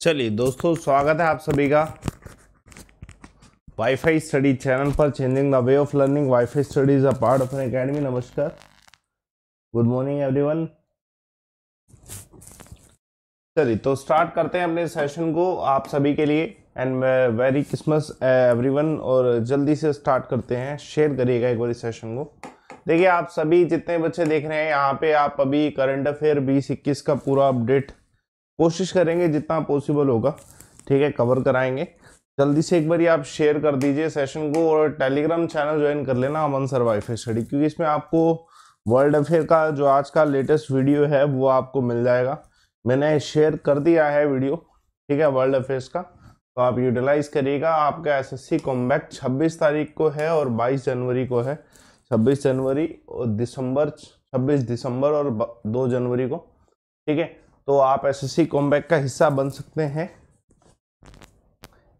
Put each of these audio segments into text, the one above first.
चलिए दोस्तों स्वागत है आप सभी का वाईफाई स्टडी चैनल पर changing the way of learning WiFi studies a part of Unacademy नमस्कार गुड मॉर्निंग एवरीवन चलिए तो स्टार्ट करते हैं अपने सेशन को आप सभी के लिए एंड वेरी क्रिसमस एवरीवन और जल्दी से स्टार्ट करते हैं शेयर करिएगा एक बार इस सेशन को देखिए आप सभी जितने बच्चे देख रहे हैं यहाँ पे आप अभी करंट अफेयर बीस इक्कीस का पूरा अपडेट कोशिश करेंगे जितना पॉसिबल होगा ठीक है कवर कराएंगे जल्दी से एक बार आप शेयर कर दीजिए सेशन को और टेलीग्राम चैनल ज्वाइन कर लेना अमन सर स्टडी क्योंकि इसमें आपको वर्ल्ड अफेयर का जो आज का लेटेस्ट वीडियो है वो आपको मिल जाएगा मैंने शेयर कर दिया है वीडियो ठीक है वर्ल्ड अफेयर्स का तो आप यूटिलाइज़ करिएगा आपका एस एस सी कॉम्बैक्ट छब्बीस तारीख को है और बाईस जनवरी को है छब्बीस जनवरी और दिसंबर छब्बीस दिसंबर और दो जनवरी को ठीक है तो आप एसएससी कॉम्बैक का हिस्सा बन सकते हैं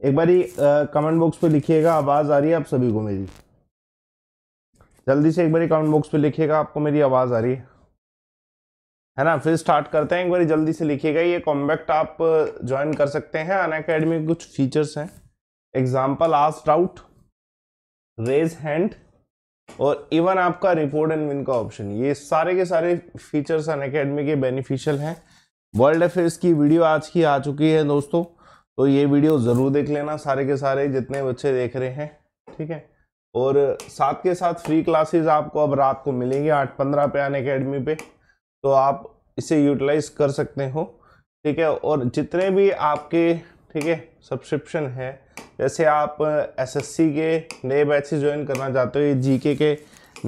एक बारी कमेंट बॉक्स पे लिखिएगा आवाज़ आ रही है आप सभी को मेरी जल्दी से एक बारी कमेंट बॉक्स पे लिखिएगा आपको मेरी आवाज़ आ रही है है ना फिर स्टार्ट करते हैं एक बार जल्दी से लिखिएगा ये कॉम्बैक्ट आप ज्वाइन कर सकते हैं अन अकेडमी के कुछ फीचर्स हैं example ask doubt raise hand और इवन आपका रिपोर्ट एंड विन का ऑप्शन ये सारे के सारे फीचर्स अन अकेडमी के बेनिफिशियल हैं वर्ल्ड अफेयर्स की वीडियो आज की आ चुकी है दोस्तों तो ये वीडियो ज़रूर देख लेना सारे के सारे जितने बच्चे देख रहे हैं ठीक है और साथ के साथ फ्री क्लासेस आपको अब रात को मिलेंगी आठ पंद्रह पे अन अकेडमी पे तो आप इसे यूटिलाइज कर सकते हो ठीक है और जितने भी आपके ठीक है सब्सक्रिप्शन है जैसे आप एसएससी के नए बैचेस ज्वाइन करना चाहते हो ये जीके के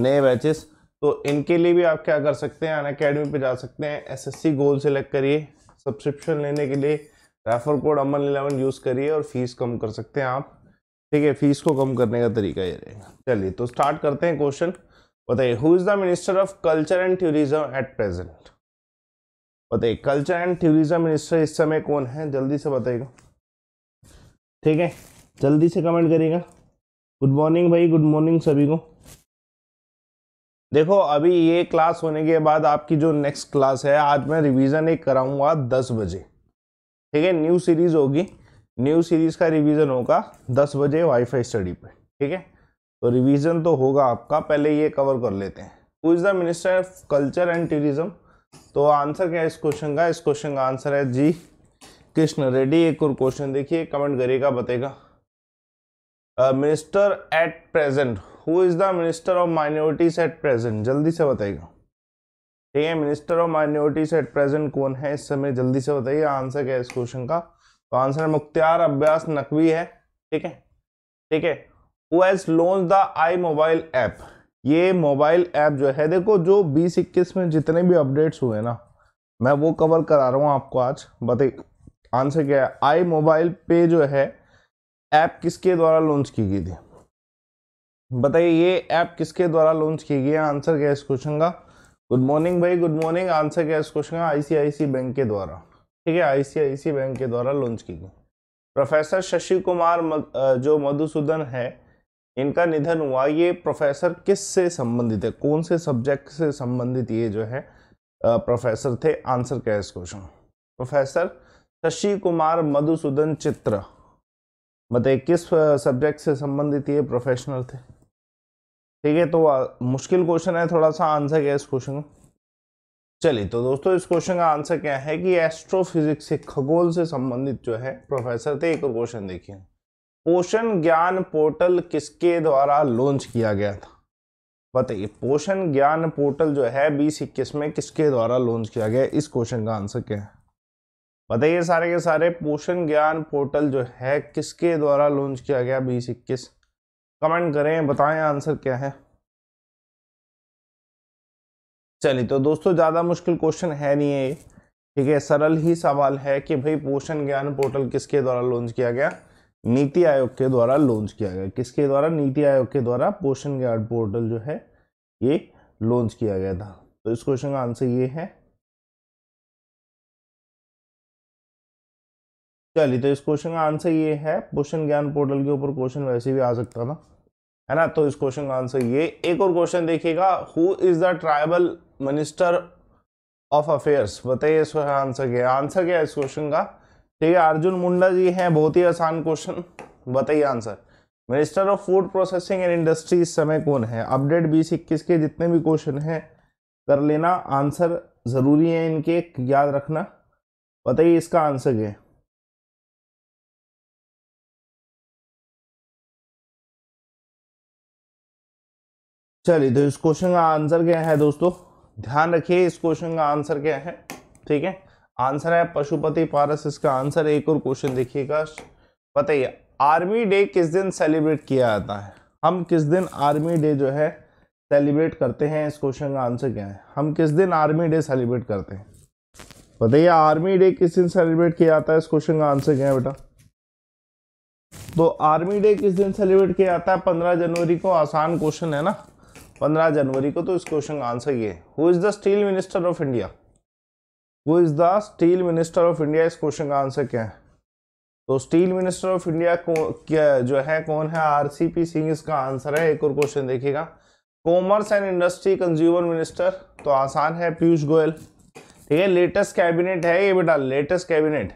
नए बैचेस तो इनके लिए भी आप क्या कर सकते हैं अन अकेडमी पर जा सकते हैं एसएससी गोल सेलेक्ट करिए सब्सक्रिप्शन लेने के लिए refer code Aman eleven use करिए और फीस कम कर सकते हैं आप ठीक है फीस को कम करने का तरीका ये रहेगा चलिए तो स्टार्ट करते हैं क्वेश्चन बताइए who is the minister of culture and tourism at present बताइए कल्चर एंड टूरिज्म मिनिस्टर इस समय कौन है जल्दी से बताइएगा ठीक है जल्दी से कमेंट करिएगा गुड मॉर्निंग भाई गुड मॉर्निंग सभी को देखो अभी ये क्लास होने के बाद आपकी जो नेक्स्ट क्लास है आज मैं रिवीजन एक कराऊंगा दस बजे ठीक है न्यू सीरीज होगी न्यू सीरीज का रिवीजन होगा दस बजे वाईफाई स्टडी पे ठीक है तो रिवीजन तो होगा आपका पहले ये कवर कर लेते हैं who is the minister of culture and tourism तो आंसर क्या है इस क्वेश्चन का इस क्वेश्चन का आंसर है जी कृष्ण रेड्डी एक और क्वेश्चन देखिए कमेंट करेगा बताएगा minister at present who is the minister of minorities at present जल्दी से बताइएगा ठीक है minister of minorities at present कौन है इस समय जल्दी से बताइए आंसर क्या है इस क्वेश्चन का तो आंसर मुख्तियार अब्बास नकवी है ठीक है ठीक है who has launch the I mobile app ये मोबाइल ऐप जो है देखो जो बीस इक्कीस में जितने भी अपडेट्स हुए ना मैं वो कवर करा रहा हूँ आपको आज बताइए आंसर क्या है आई मोबाइल पे जो है ऐप किसके द्वारा लॉन्च की गई थी बताइए ये ऐप किसके द्वारा लॉन्च की गई है आंसर क्या इस क्वेश्चन का गुड मॉर्निंग भाई गुड मॉर्निंग आंसर क्या इस क्वेश्चन का आईसीआईसी बैंक के द्वारा ठीक है आईसीआईसी बैंक के द्वारा लॉन्च की गई प्रोफेसर शशि कुमार जो मधुसूदन है इनका निधन हुआ ये प्रोफेसर किस से संबंधित है कौन से सब्जेक्ट से संबंधित ये जो है प्रोफेसर थे आंसर क्या है इस क्वेश्चन प्रोफेसर शशि कुमार मधुसूदन चित्र बताइए किस सब्जेक्ट से संबंधित ये प्रोफेशनल थे ठीक है तो मुश्किल क्वेश्चन है थोड़ा सा आंसर क्या है इस क्वेश्चन का चलिए तो दोस्तों इस क्वेश्चन का आंसर क्या है कि एस्ट्रोफिजिक्स से खगोल से संबंधित जो है प्रोफेसर थे एक और क्वेश्चन देखिए पोषण ज्ञान पोर्टल किसके द्वारा लॉन्च किया गया था बताइए पोषण ज्ञान पोर्टल जो है बीस इक्कीस में किसके द्वारा लॉन्च किया गया इस क्वेश्चन का आंसर क्या है बताइए सारे के सारे पोषण ज्ञान पोर्टल जो है किसके द्वारा लॉन्च किया गया बीस इक्कीस कमेंट करें बताएं आंसर क्या है चलिए तो दोस्तों ज़्यादा मुश्किल क्वेश्चन है नहीं है ठीक है सरल ही सवाल है कि भाई पोषण ज्ञान पोर्टल किसके द्वारा लॉन्च किया गया नीति आयोग के द्वारा लॉन्च किया गया किसके द्वारा नीति आयोग के द्वारा पोषण ज्ञान पोर्टल जो है ये लॉन्च किया गया था तो इस क्वेश्चन का आंसर ये है चलिए तो इस क्वेश्चन का आंसर ये है पोषण ज्ञान पोर्टल के ऊपर क्वेश्चन वैसे भी आ सकता था है ना तो इस क्वेश्चन का आंसर ये एक और क्वेश्चन देखिएगा who is the tribal minister of affairs बताइए इसका आंसर क्या है आंसर क्या है इस क्वेश्चन का ठीक है अर्जुन मुंडा जी हैं बहुत ही आसान क्वेश्चन बताइए answer minister of food processing and industry इस समय कौन है अपडेट बीस इक्कीस के जितने भी क्वेश्चन हैं कर लेना आंसर ज़रूरी है इनके याद रखना बताइए इसका आंसर क्या है चलिए तो इस क्वेश्चन का आंसर क्या है दोस्तों ध्यान रखिए इस क्वेश्चन का आंसर क्या है ठीक है आंसर है पशुपति पारस इसका आंसर एक और क्वेश्चन देखिएगा बताइए आर्मी डे किस दिन सेलिब्रेट किया जाता है हम किस दिन आर्मी डे जो है सेलिब्रेट करते हैं इस क्वेश्चन का आंसर क्या है हम किस दिन आर्मी डे सेलिब्रेट करते हैं बताइए आर्मी डे किस दिन सेलिब्रेट किया जाता है इस क्वेश्चन का आंसर क्या है बेटा तो आर्मी डे किस दिन सेलिब्रेट किया जाता है पंद्रह जनवरी को आसान क्वेश्चन है ना पंद्रह जनवरी को तो इस क्वेश्चन का आंसर ये who is the steel minister of India who is the steel minister of India इस क्वेश्चन का आंसर क्या है तो स्टील मिनिस्टर ऑफ इंडिया क्या जो है कौन है आर सी पी सिंह इसका आंसर है एक और क्वेश्चन देखिएगा commerce and industry consumer minister तो आसान है पीयूष गोयल ठीक है लेटेस्ट कैबिनेट है ये बेटा लेटेस्ट कैबिनेट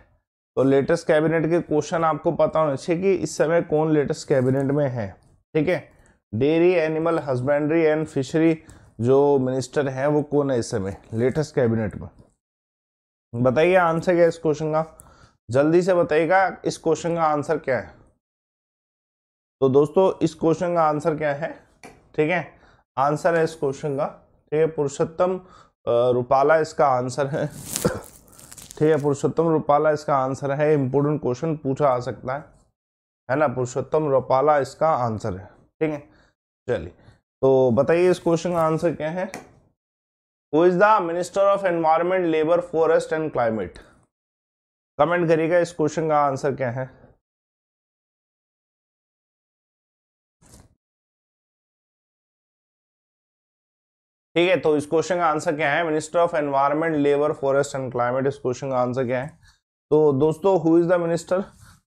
तो लेटेस्ट कैबिनेट के क्वेश्चन आपको पता होना चाहिए कि इस समय कौन लेटेस्ट कैबिनेट में है ठीक है dairy animal husbandry and fishery जो मिनिस्टर हैं वो कौन है इस समय लेटेस्ट कैबिनेट में बताइए आंसर क्या है इस क्वेश्चन का जल्दी से बताइएगा इस क्वेश्चन का आंसर क्या है तो दोस्तों इस क्वेश्चन का आंसर क्या है ठीक है आंसर है इस क्वेश्चन का ठीक है पुरुषोत्तम रूपाला इसका आंसर है ठीक है पुरुषोत्तम रूपाला इसका आंसर है इंपोर्टेंट क्वेश्चन पूछा आ सकता है है ना पुरुषोत्तम रूपाला इसका आंसर है ठीक है चलिए तो बताइए इस क्वेश्चन का आंसर क्या है who is the minister of environment labour forest and climate comment करिएगा इस क्वेश्चन का आंसर क्या है ठीक है तो इस क्वेश्चन का आंसर क्या है minister of environment labour forest and climate इस क्वेश्चन का आंसर क्या है तो दोस्तों हु इज द मिनिस्टर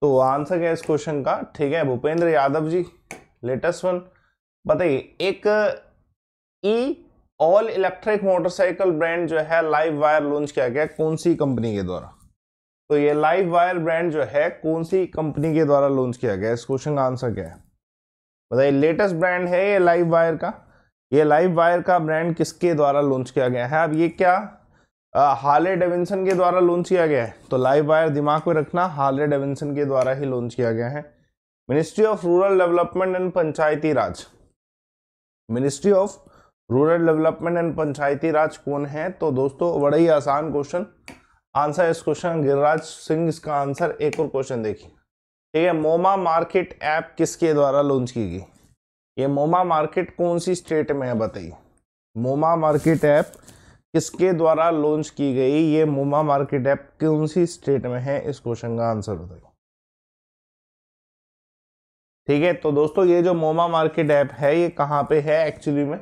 तो आंसर क्या है इस क्वेश्चन का ठीक है भूपेंद्र यादव जी लेटेस्ट वन बताइए एक E all electric motorcycle brand जो है लाइव वायर लॉन्च किया गया कौन सी कंपनी के द्वारा तो ये लाइव वायर ब्रांड जो है कौन सी कंपनी के द्वारा लॉन्च किया गया इस क्वेश्चन का आंसर क्या है बताइए लेटेस्ट ब्रांड है ये लाइव वायर का ये लाइव वायर का ब्रांड किसके द्वारा लॉन्च किया गया है अब ये क्या हाले डेविंसन के द्वारा लॉन्च किया गया है तो लाइव वायर दिमाग में रखना हाले डेविंसन के द्वारा ही लॉन्च किया गया है ministry of rural development and Panchayati Raj ministry of rural development and Panchayati Raj कौन है तो दोस्तों बड़ा ही आसान क्वेश्चन आंसर इस क्वेश्चन गिरिराज सिंह इसका आंसर एक और क्वेश्चन देखिए ठीक है मोमा मार्केट ऐप किसके द्वारा लॉन्च की गई ये मोमा मार्केट कौन सी स्टेट में है बताइए मोमा मार्केट ऐप किसके द्वारा लॉन्च की गई ये मोमा मार्केट ऐप कौन सी स्टेट में है इस क्वेश्चन का आंसर बताइए ठीक है तो दोस्तों ये जो मोमा मार्केट ऐप है ये कहाँ पे है एक्चुअली में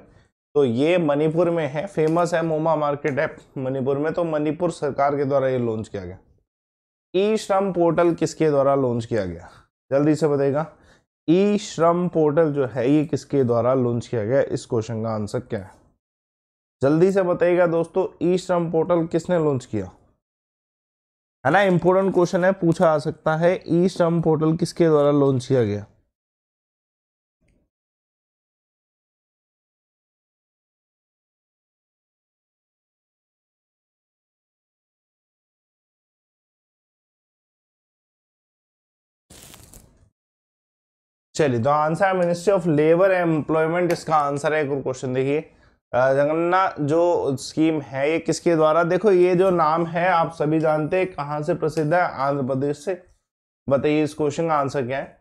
तो ये मणिपुर में है फेमस है मोमा मार्केट ऐप मणिपुर में तो मणिपुर सरकार के द्वारा ये लॉन्च किया गया ई श्रम पोर्टल किसके द्वारा लॉन्च किया गया जल्दी से बताएगा ई श्रम पोर्टल जो है ये किसके द्वारा लॉन्च किया गया इस क्वेश्चन का आंसर क्या है जल्दी से बताइएगा दोस्तों ई श्रम पोर्टल किसने लॉन्च किया है ना इंपॉर्टेंट क्वेश्चन है पूछा आ सकता है ई श्रम पोर्टल किसके द्वारा लॉन्च किया गया चलिए तो आंसर है ministry of labour and employment इसका आंसर है एक और क्वेश्चन देखिए जगन्ना जो स्कीम है ये किसके द्वारा देखो ये जो नाम है आप सभी जानते हैं कहाँ से प्रसिद्ध है आंध्र प्रदेश से बताइए इस क्वेश्चन का आंसर क्या है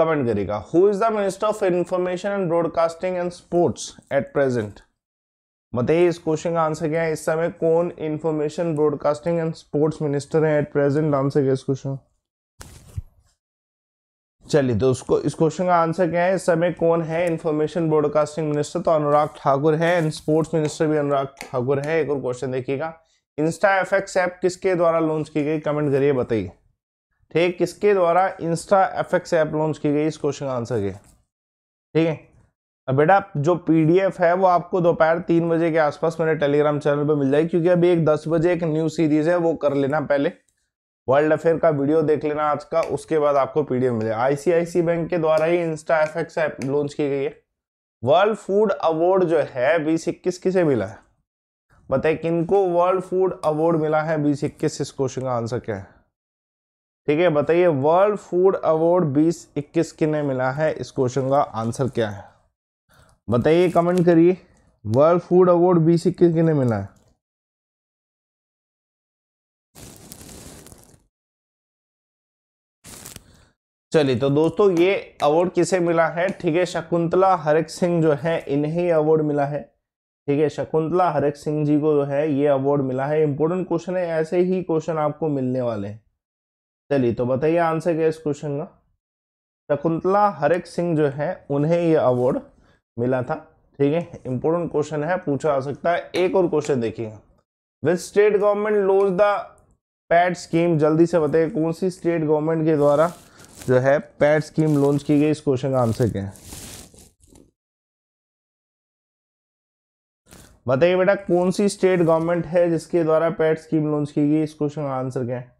कमेंट करेगा who is the minister of information and broadcasting and sports at present बताइए इस क्वेश्चन का आंसर क्या है इस समय कौन information broadcasting and sports minister है एट प्रेजेंट आंसर क्या इस क्वेश्चन का चलिए तो उसको इस क्वेश्चन का आंसर क्या है इस समय कौन है इन्फॉर्मेशन ब्रॉडकास्टिंग मिनिस्टर तो अनुराग ठाकुर है एंड स्पोर्ट्स मिनिस्टर भी अनुराग ठाकुर है एक और क्वेश्चन देखिएगा इंस्टा एफेक्स ऐप किसके द्वारा लॉन्च की गई कमेंट करिए बताइए ठीक किसके द्वारा इंस्टा एफेक्स ऐप लॉन्च की गई इस क्वेश्चन का आंसर के ठीक है अब बेटा जो पी है वो आपको दोपहर तीन बजे के आसपास मेरे टेलीग्राम चैनल पर मिल जाएगी क्योंकि अभी एक दस बजे एक न्यू सीरीज है वो कर लेना पहले वर्ल्ड अफेयर का वीडियो देख लेना आज का उसके बाद आपको पीडीएफ मिले आईसीआईसी बैंक के द्वारा ही insta F X app launch की गई है वर्ल्ड फूड अवार्ड जो है बीस इक्कीस किसे मिला है बताए किनको वर्ल्ड फूड अवार्ड मिला है बीस इक्कीस इस क्वेश्चन का आंसर क्या है ठीक है बताइए वर्ल्ड फूड अवार्ड बीस इक्कीस किन्हें मिला है इस क्वेश्चन का आंसर क्या है बताइए कमेंट करिए वर्ल्ड फूड अवार्ड बीस इक्कीस किन्हें मिला है चलिए तो दोस्तों ये अवार्ड किसे मिला है ठीक है शकुंतला हरक सिंह जो है इन्हें अवार्ड मिला है ठीक है शकुंतला हरक सिंह जी को जो है ये अवार्ड मिला है इंपॉर्टेंट क्वेश्चन है ऐसे ही क्वेश्चन आपको मिलने वाले हैं चलिए तो बताइए आंसर क्या इस क्वेश्चन का शकुंतला हरक सिंह जो है उन्हें ये अवार्ड मिला था ठीक है इंपॉर्टेंट क्वेश्चन है पूछा जा सकता है एक और क्वेश्चन देखिएगा which state government launched the pad scheme जल्दी से बताइए कौन सी स्टेट गवर्नमेंट के द्वारा जो है पैड स्कीम लॉन्च की गई इस क्वेश्चन का आंसर क्या है बताइए बेटा कौन सी स्टेट गवर्नमेंट है जिसके द्वारा पैड स्कीम लॉन्च की गई इस क्वेश्चन का आंसर क्या है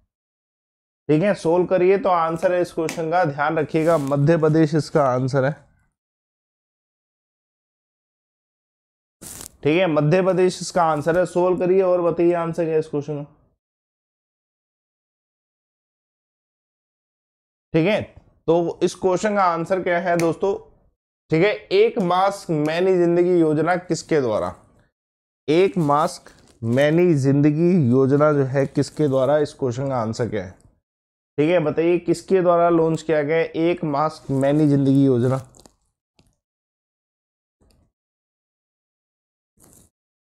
ठीक है सोल्व करिए तो आंसर है इस क्वेश्चन का ध्यान रखिएगा मध्य प्रदेश इसका आंसर है ठीक है मध्य प्रदेश इसका आंसर है सोल्व करिए और बताइए आंसर क्या है इस क्वेश्चन का ठीक है तो इस क्वेश्चन का आंसर क्या है दोस्तों ठीक है एक मास्क मैनी जिंदगी योजना किसके द्वारा एक मास्क मैनी जिंदगी योजना जो है किसके द्वारा इस क्वेश्चन का आंसर क्या है ठीक है बताइए किसके द्वारा लॉन्च किया गया एक मास्क मैनी जिंदगी योजना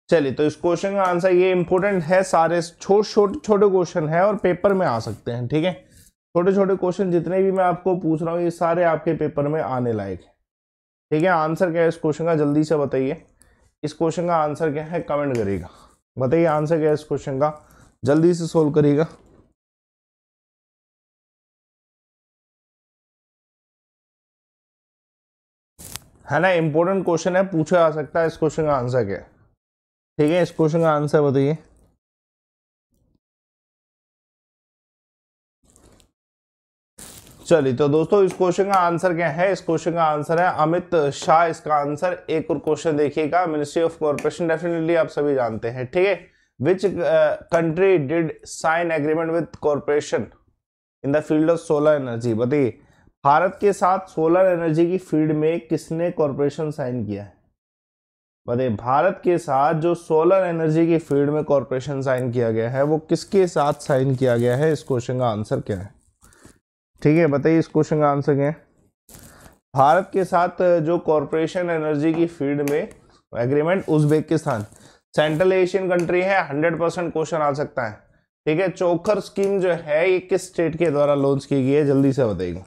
चलिए तो इस क्वेश्चन का आंसर ये इंपॉर्टेंट है सारे छोटे छोटे छोटे क्वेश्चन है और पेपर में आ सकते हैं ठीक है छोटे छोटे क्वेश्चन जितने भी मैं आपको पूछ रहा हूँ ये सारे आपके पेपर में आने लायक हैं ठीक है आंसर क्या है इस क्वेश्चन का जल्दी से बताइए इस क्वेश्चन का आंसर क्या है कमेंट करिएगा बताइए आंसर क्या है इस क्वेश्चन का जल्दी से सोल्व करिएगा है ना इंपॉर्टेंट क्वेश्चन है पूछा जा सकता है इस क्वेश्चन का आंसर क्या है ठीक है इस क्वेश्चन का आंसर बताइए चलिए तो दोस्तों इस क्वेश्चन का आंसर क्या है इस क्वेश्चन का आंसर है अमित शाह इसका आंसर एक और क्वेश्चन देखिएगा मिनिस्ट्री ऑफ कॉर्पोरेशन डेफिनेटली आप सभी जानते हैं ठीक है which country did sign agreement with corporation in the field of solar energy बताइए भारत के साथ सोलर एनर्जी की फील्ड में किसने कॉरपोरेशन साइन किया है बताइए भारत के साथ जो सोलर एनर्जी की फील्ड में कॉरपोरेशन साइन किया गया है वो किसके साथ साइन किया गया है इस क्वेश्चन का आंसर क्या है ठीक है बताइए इस क्वेश्चन का आंसर क्या है भारत के साथ जो कॉरपोरेशन एनर्जी की फील्ड में agreement Uzbekistan central Asian country है हंड्रेड परसेंट क्वेश्चन आ सकता है ठीक है चोखर स्कीम जो है ये किस स्टेट के द्वारा लॉन्च की गई है जल्दी से बताइएगा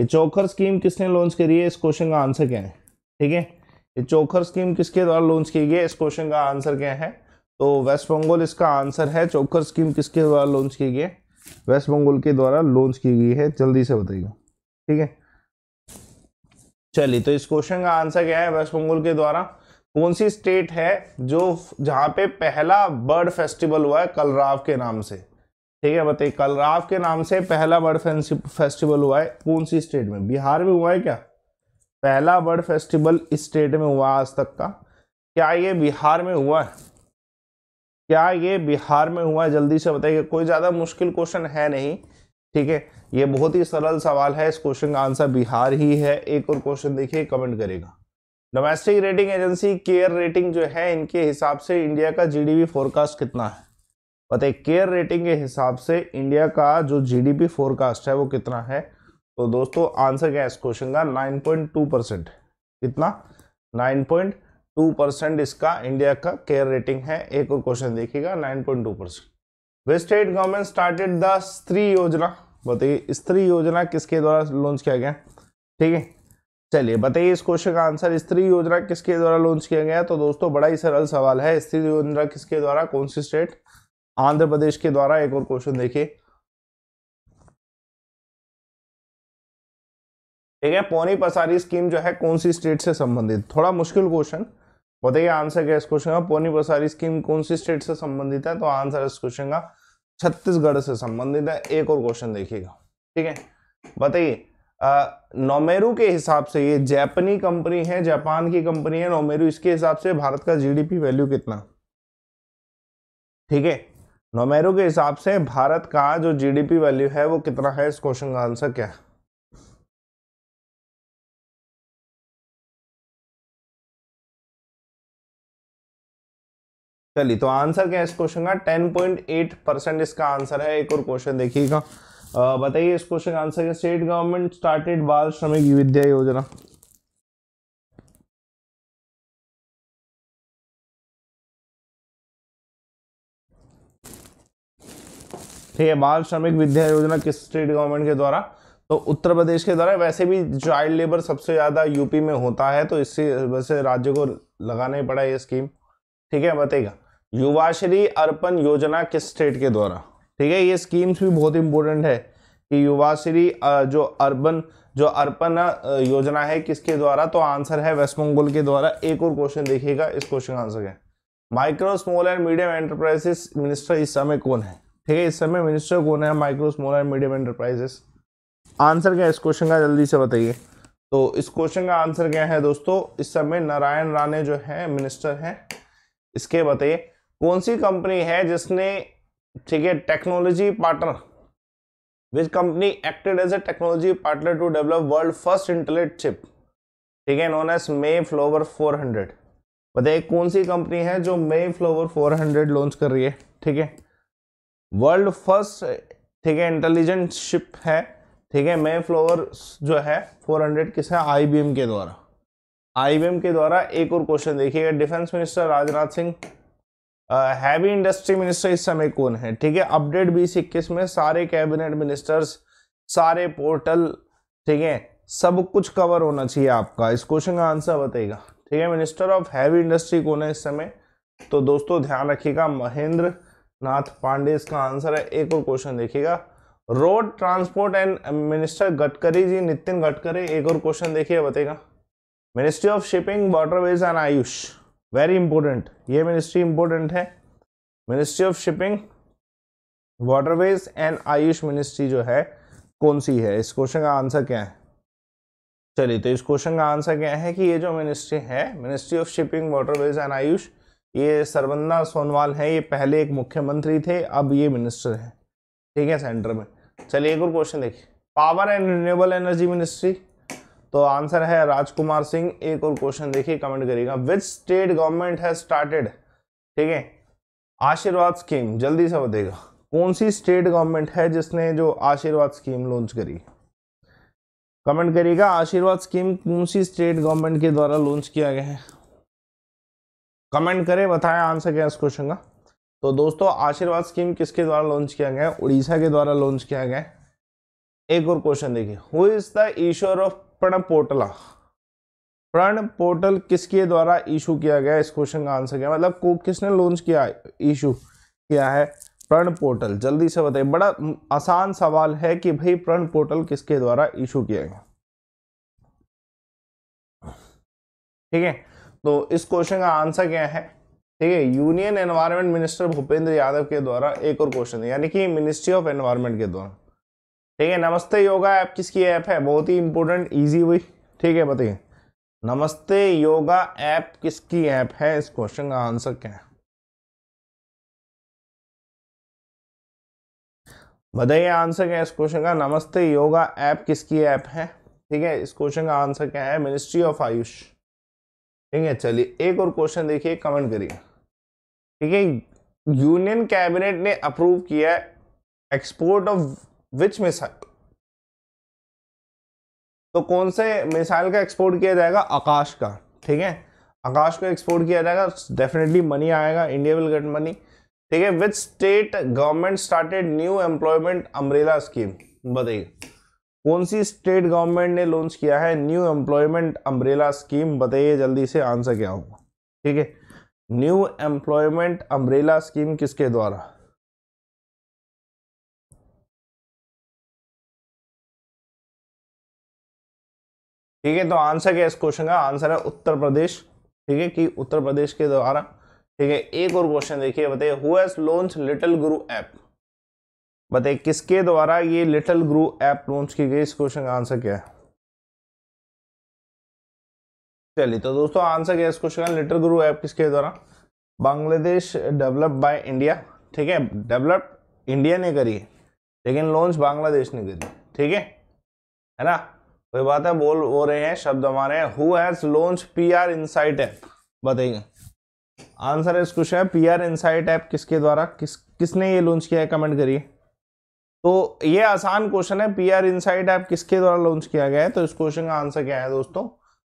ये चोखर स्कीम किसने लॉन्च करी है इस क्वेश्चन का आंसर क्या है ठीक है ये चोखर स्कीम किसके द्वारा लॉन्च की गई है इस क्वेश्चन का आंसर क्या है तो वेस्ट बंगाल इसका आंसर है चोखर स्कीम किसके द्वारा लॉन्च की गई है वेस्ट बंगाल के द्वारा लॉन्च की गई है जल्दी से बताइए ठीक है चलिए तो इस क्वेश्चन का आंसर क्या है वेस्ट बंगाल के द्वारा कौन सी स्टेट है जो जहां पे पहला बर्ड फेस्टिवल हुआ है कलराव के नाम से ठीक है बताइए कलराव के नाम से पहला बर्ड फेस्टिवल हुआ है कौन सी स्टेट में बिहार में हुआ है क्या पहला बर्ड फेस्टिवल इस स्टेट में हुआ आज तक का क्या ये बिहार में हुआ है क्या ये बिहार में हुआ जल्दी से बताइए कोई ज़्यादा मुश्किल क्वेश्चन है नहीं ठीक है ये बहुत ही सरल सवाल है इस क्वेश्चन का आंसर बिहार ही है एक और क्वेश्चन देखिए कमेंट करेगा domestic rating agency CARE rating जो है इनके हिसाब से इंडिया का जीडीपी फोरकास्ट कितना है बताइए केयर रेटिंग के हिसाब से इंडिया का जो जीडीपी फोरकास्ट है वो कितना है तो दोस्तों आंसर क्या है इस क्वेश्चन का टू परसेंट कितना पॉइंट टू परसेंट इसका इंडिया का केयर रेटिंग है एक और क्वेश्चन देखिएगा nine point two percent west state government started the Stree Yojana बताइए स्त्री योजना किसके द्वारा लॉन्च किया गया ठीक है चलिए बताइए इस क्वेश्चन का आंसर स्त्री योजना किसके द्वारा लॉन्च किया गया तो दोस्तों बड़ा ही सरल सवाल है स्त्री योजना किसके द्वारा कौन सी स्टेट आंध्र प्रदेश के द्वारा एक और क्वेश्चन देखिए ठीक है पौनी पसारी स्कीम जो है कौन सी स्टेट से संबंधित थोड़ा मुश्किल क्वेश्चन बताइए आंसर क्या इस क्वेश्चन का पोनी प्रसारी स्कीम कौन सी स्टेट से संबंधित है तो आंसर इस क्वेश्चन का छत्तीसगढ़ से संबंधित है एक और क्वेश्चन देखिएगा ठीक है बताइए नोमेरू के हिसाब से ये जापानी कंपनी है जापान की कंपनी है नोमेरू इसके हिसाब से भारत का जीडीपी वैल्यू कितना ठीक है नोमेरू के हिसाब से भारत का जो जीडीपी वैल्यू है वो कितना है इस क्वेश्चन का आंसर क्या है चलिए तो आंसर क्या है इस क्वेश्चन का टेन पॉइंट एट परसेंट इसका आंसर है एक और क्वेश्चन देखिएगा बताइए इस क्वेश्चन का आंसर स्टेट गवर्नमेंट स्टार्टेड बाल श्रमिक विद्या योजना ठीक है बाल श्रमिक विद्या योजना किस स्टेट गवर्नमेंट के द्वारा तो उत्तर प्रदेश के द्वारा वैसे भी चाइल्ड लेबर सबसे ज़्यादा यूपी में होता है तो इससे वैसे राज्य को लगाना ही पड़ा ये स्कीम ठीक है बताइएगा युवाश्री अर्पण योजना किस स्टेट के द्वारा ठीक है ये स्कीम्स भी बहुत इंपॉर्टेंट है कि युवाश्री जो अर्बन जो अर्पण योजना है किसके द्वारा तो आंसर है वेस्ट बंगाल के द्वारा एक और क्वेश्चन देखिएगा इस क्वेश्चन का आंसर है micro small and medium enterprises minister इस समय कौन है ठीक है इस समय मिनिस्टर कौन है micro small and medium enterprises answer क्या है इस क्वेश्चन का जल्दी से बताइए तो इस क्वेश्चन का आंसर क्या है दोस्तों इस समय नारायण राणे जो है मिनिस्टर हैं इसके बताइए कौन सी कंपनी है जिसने ठीक है technology partner which company acted as a technology partner to develop world first internet chip ठीक है known as Mayflower four hundred बताइए कौन सी कंपनी है जो Mayflower four hundred launch कर रही है ठीक है वर्ल्ड फर्स्ट ठीक है इंटेलिजेंट शिप है ठीक है मे फ्लोवर जो है फोर हंड्रेड किस है आई के द्वारा आईवीएम के द्वारा एक और क्वेश्चन देखिएगा defence minister Rajnath Singh heavy industry minister इस समय कौन है ठीक है अपडेट बीस इक्कीस में सारे कैबिनेट मिनिस्टर्स सारे पोर्टल ठीक है सब कुछ कवर होना चाहिए आपका इस क्वेश्चन का आंसर बताएगा ठीक है मिनिस्टर ऑफ हैवी इंडस्ट्री कौन है इस समय तो दोस्तों ध्यान रखिएगा महेंद्र नाथ पांडे इसका आंसर है एक और क्वेश्चन देखिएगा road transport and minister Gadkari ji Nitin Gadkari एक और क्वेश्चन देखिए बताएगा ministry of shipping waterways and AYUSH very important ये मिनिस्ट्री इंपॉर्टेंट है ministry of shipping waterways and AYUSH ministry जो है कौन सी है इस क्वेश्चन का आंसर क्या है चलिए तो इस क्वेश्चन का आंसर क्या है कि ये जो मिनिस्ट्री है ministry of shipping waterways and AYUSH ये सरबंदा सोनवाल है ये पहले एक मुख्यमंत्री थे अब ये मिनिस्टर है ठीक है सेंटर में चलिए एक और क्वेश्चन देखिए power and renewable energy ministry तो आंसर है राजकुमार सिंह एक और क्वेश्चन देखिए कमेंट करिएगा विच स्टेट गवर्नमेंट है स्टार्टेड ठीक है आशीर्वाद स्कीम जल्दी से बताएगा कौन सी स्टेट गवर्नमेंट है जिसने जो आशीर्वाद स्कीम लॉन्च करी कमेंट करिएगा आशीर्वाद स्कीम कौन सी स्टेट गवर्नमेंट के द्वारा लॉन्च किया गया है कमेंट करें बताएं आंसर क्या इस क्वेश्चन का तो दोस्तों आशीर्वाद स्कीम किसके द्वारा लॉन्च किया गया है उड़ीसा के द्वारा लॉन्च किया गया है एक और क्वेश्चन देखिए who is the issuer of PRAN portal प्रण पोर्टल किसके द्वारा इशू किया गया इस क्वेश्चन का आंसर क्या मतलब को किसने लॉन्च किया इशू किया है प्रण पोर्टल जल्दी से बताइए बड़ा आसान सवाल है कि भाई प्रण पोर्टल किसके द्वारा इशू किया गया ठीक है तो इस क्वेश्चन का आंसर क्या है ठीक है union environment minister Bhupendra Yadav के द्वारा एक और क्वेश्चन यानी कि मिनिस्ट्री ऑफ एनवायरमेंट के द्वारा ठीक है नमस्ते योगा ऐप किसकी ऐप है बहुत ही इंपॉर्टेंट ईजी हुई ठीक है बताइए नमस्ते योगा ऐप किसकी ऐप है इस क्वेश्चन का आंसर क्या है बताइए आंसर क्या है इस क्वेश्चन का नमस्ते योगा ऐप किसकी ऐप है ठीक है इस क्वेश्चन का आंसर क्या है मिनिस्ट्री ऑफ आयुष ठीक है चलिए एक और क्वेश्चन देखिए कमेंट करिए ठीक है यूनियन कैबिनेट ने अप्रूव किया एक्सपोर्ट ऑफ विच मिसाइल तो कौन से मिसाइल का एक्सपोर्ट किया जाएगा आकाश का ठीक है आकाश को एक्सपोर्ट किया जाएगा डेफिनेटली मनी आएगा इंडिया विल गेट मनी ठीक है which state government started new employment umbrella scheme बताइए कौन सी स्टेट गवर्नमेंट ने लॉन्च किया है न्यू एम्प्लॉयमेंट अम्ब्रेला स्कीम बताइए जल्दी से आंसर क्या होगा ठीक है न्यू एम्प्लॉयमेंट अम्ब्रेला स्कीम किसके द्वारा ठीक है तो आंसर क्या इस क्वेश्चन का आंसर है उत्तर प्रदेश ठीक है कि उत्तर प्रदेश के द्वारा ठीक है एक और क्वेश्चन देखिए बताइए who has launch little Guru app बताइए किसके द्वारा ये लिटिल गुरु ऐप लॉन्च की गई इस क्वेश्चन का आंसर क्या है चलिए तो दोस्तों आंसर क्या है इस क्वेश्चन का लिटिल गुरु ऐप किसके द्वारा बांग्लादेश डेवलप बाय इंडिया ठीक है डेवलप इंडिया ने करी है लेकिन लॉन्च बांग्लादेश ने करी ठीक है है ना वही बात है बोल हो रहे हैं शब्द हमारे who has launch P R insight app बताइए आंसर इस क्वेश्चन है पी आर इनसाइट ऐप किसके द्वारा किस किसने ये लॉन्च किया है कमेंट करिए तो ये आसान क्वेश्चन है पी आर इनसाइट ऐप किसके द्वारा लॉन्च किया गया है तो इस क्वेश्चन का आंसर क्या है दोस्तों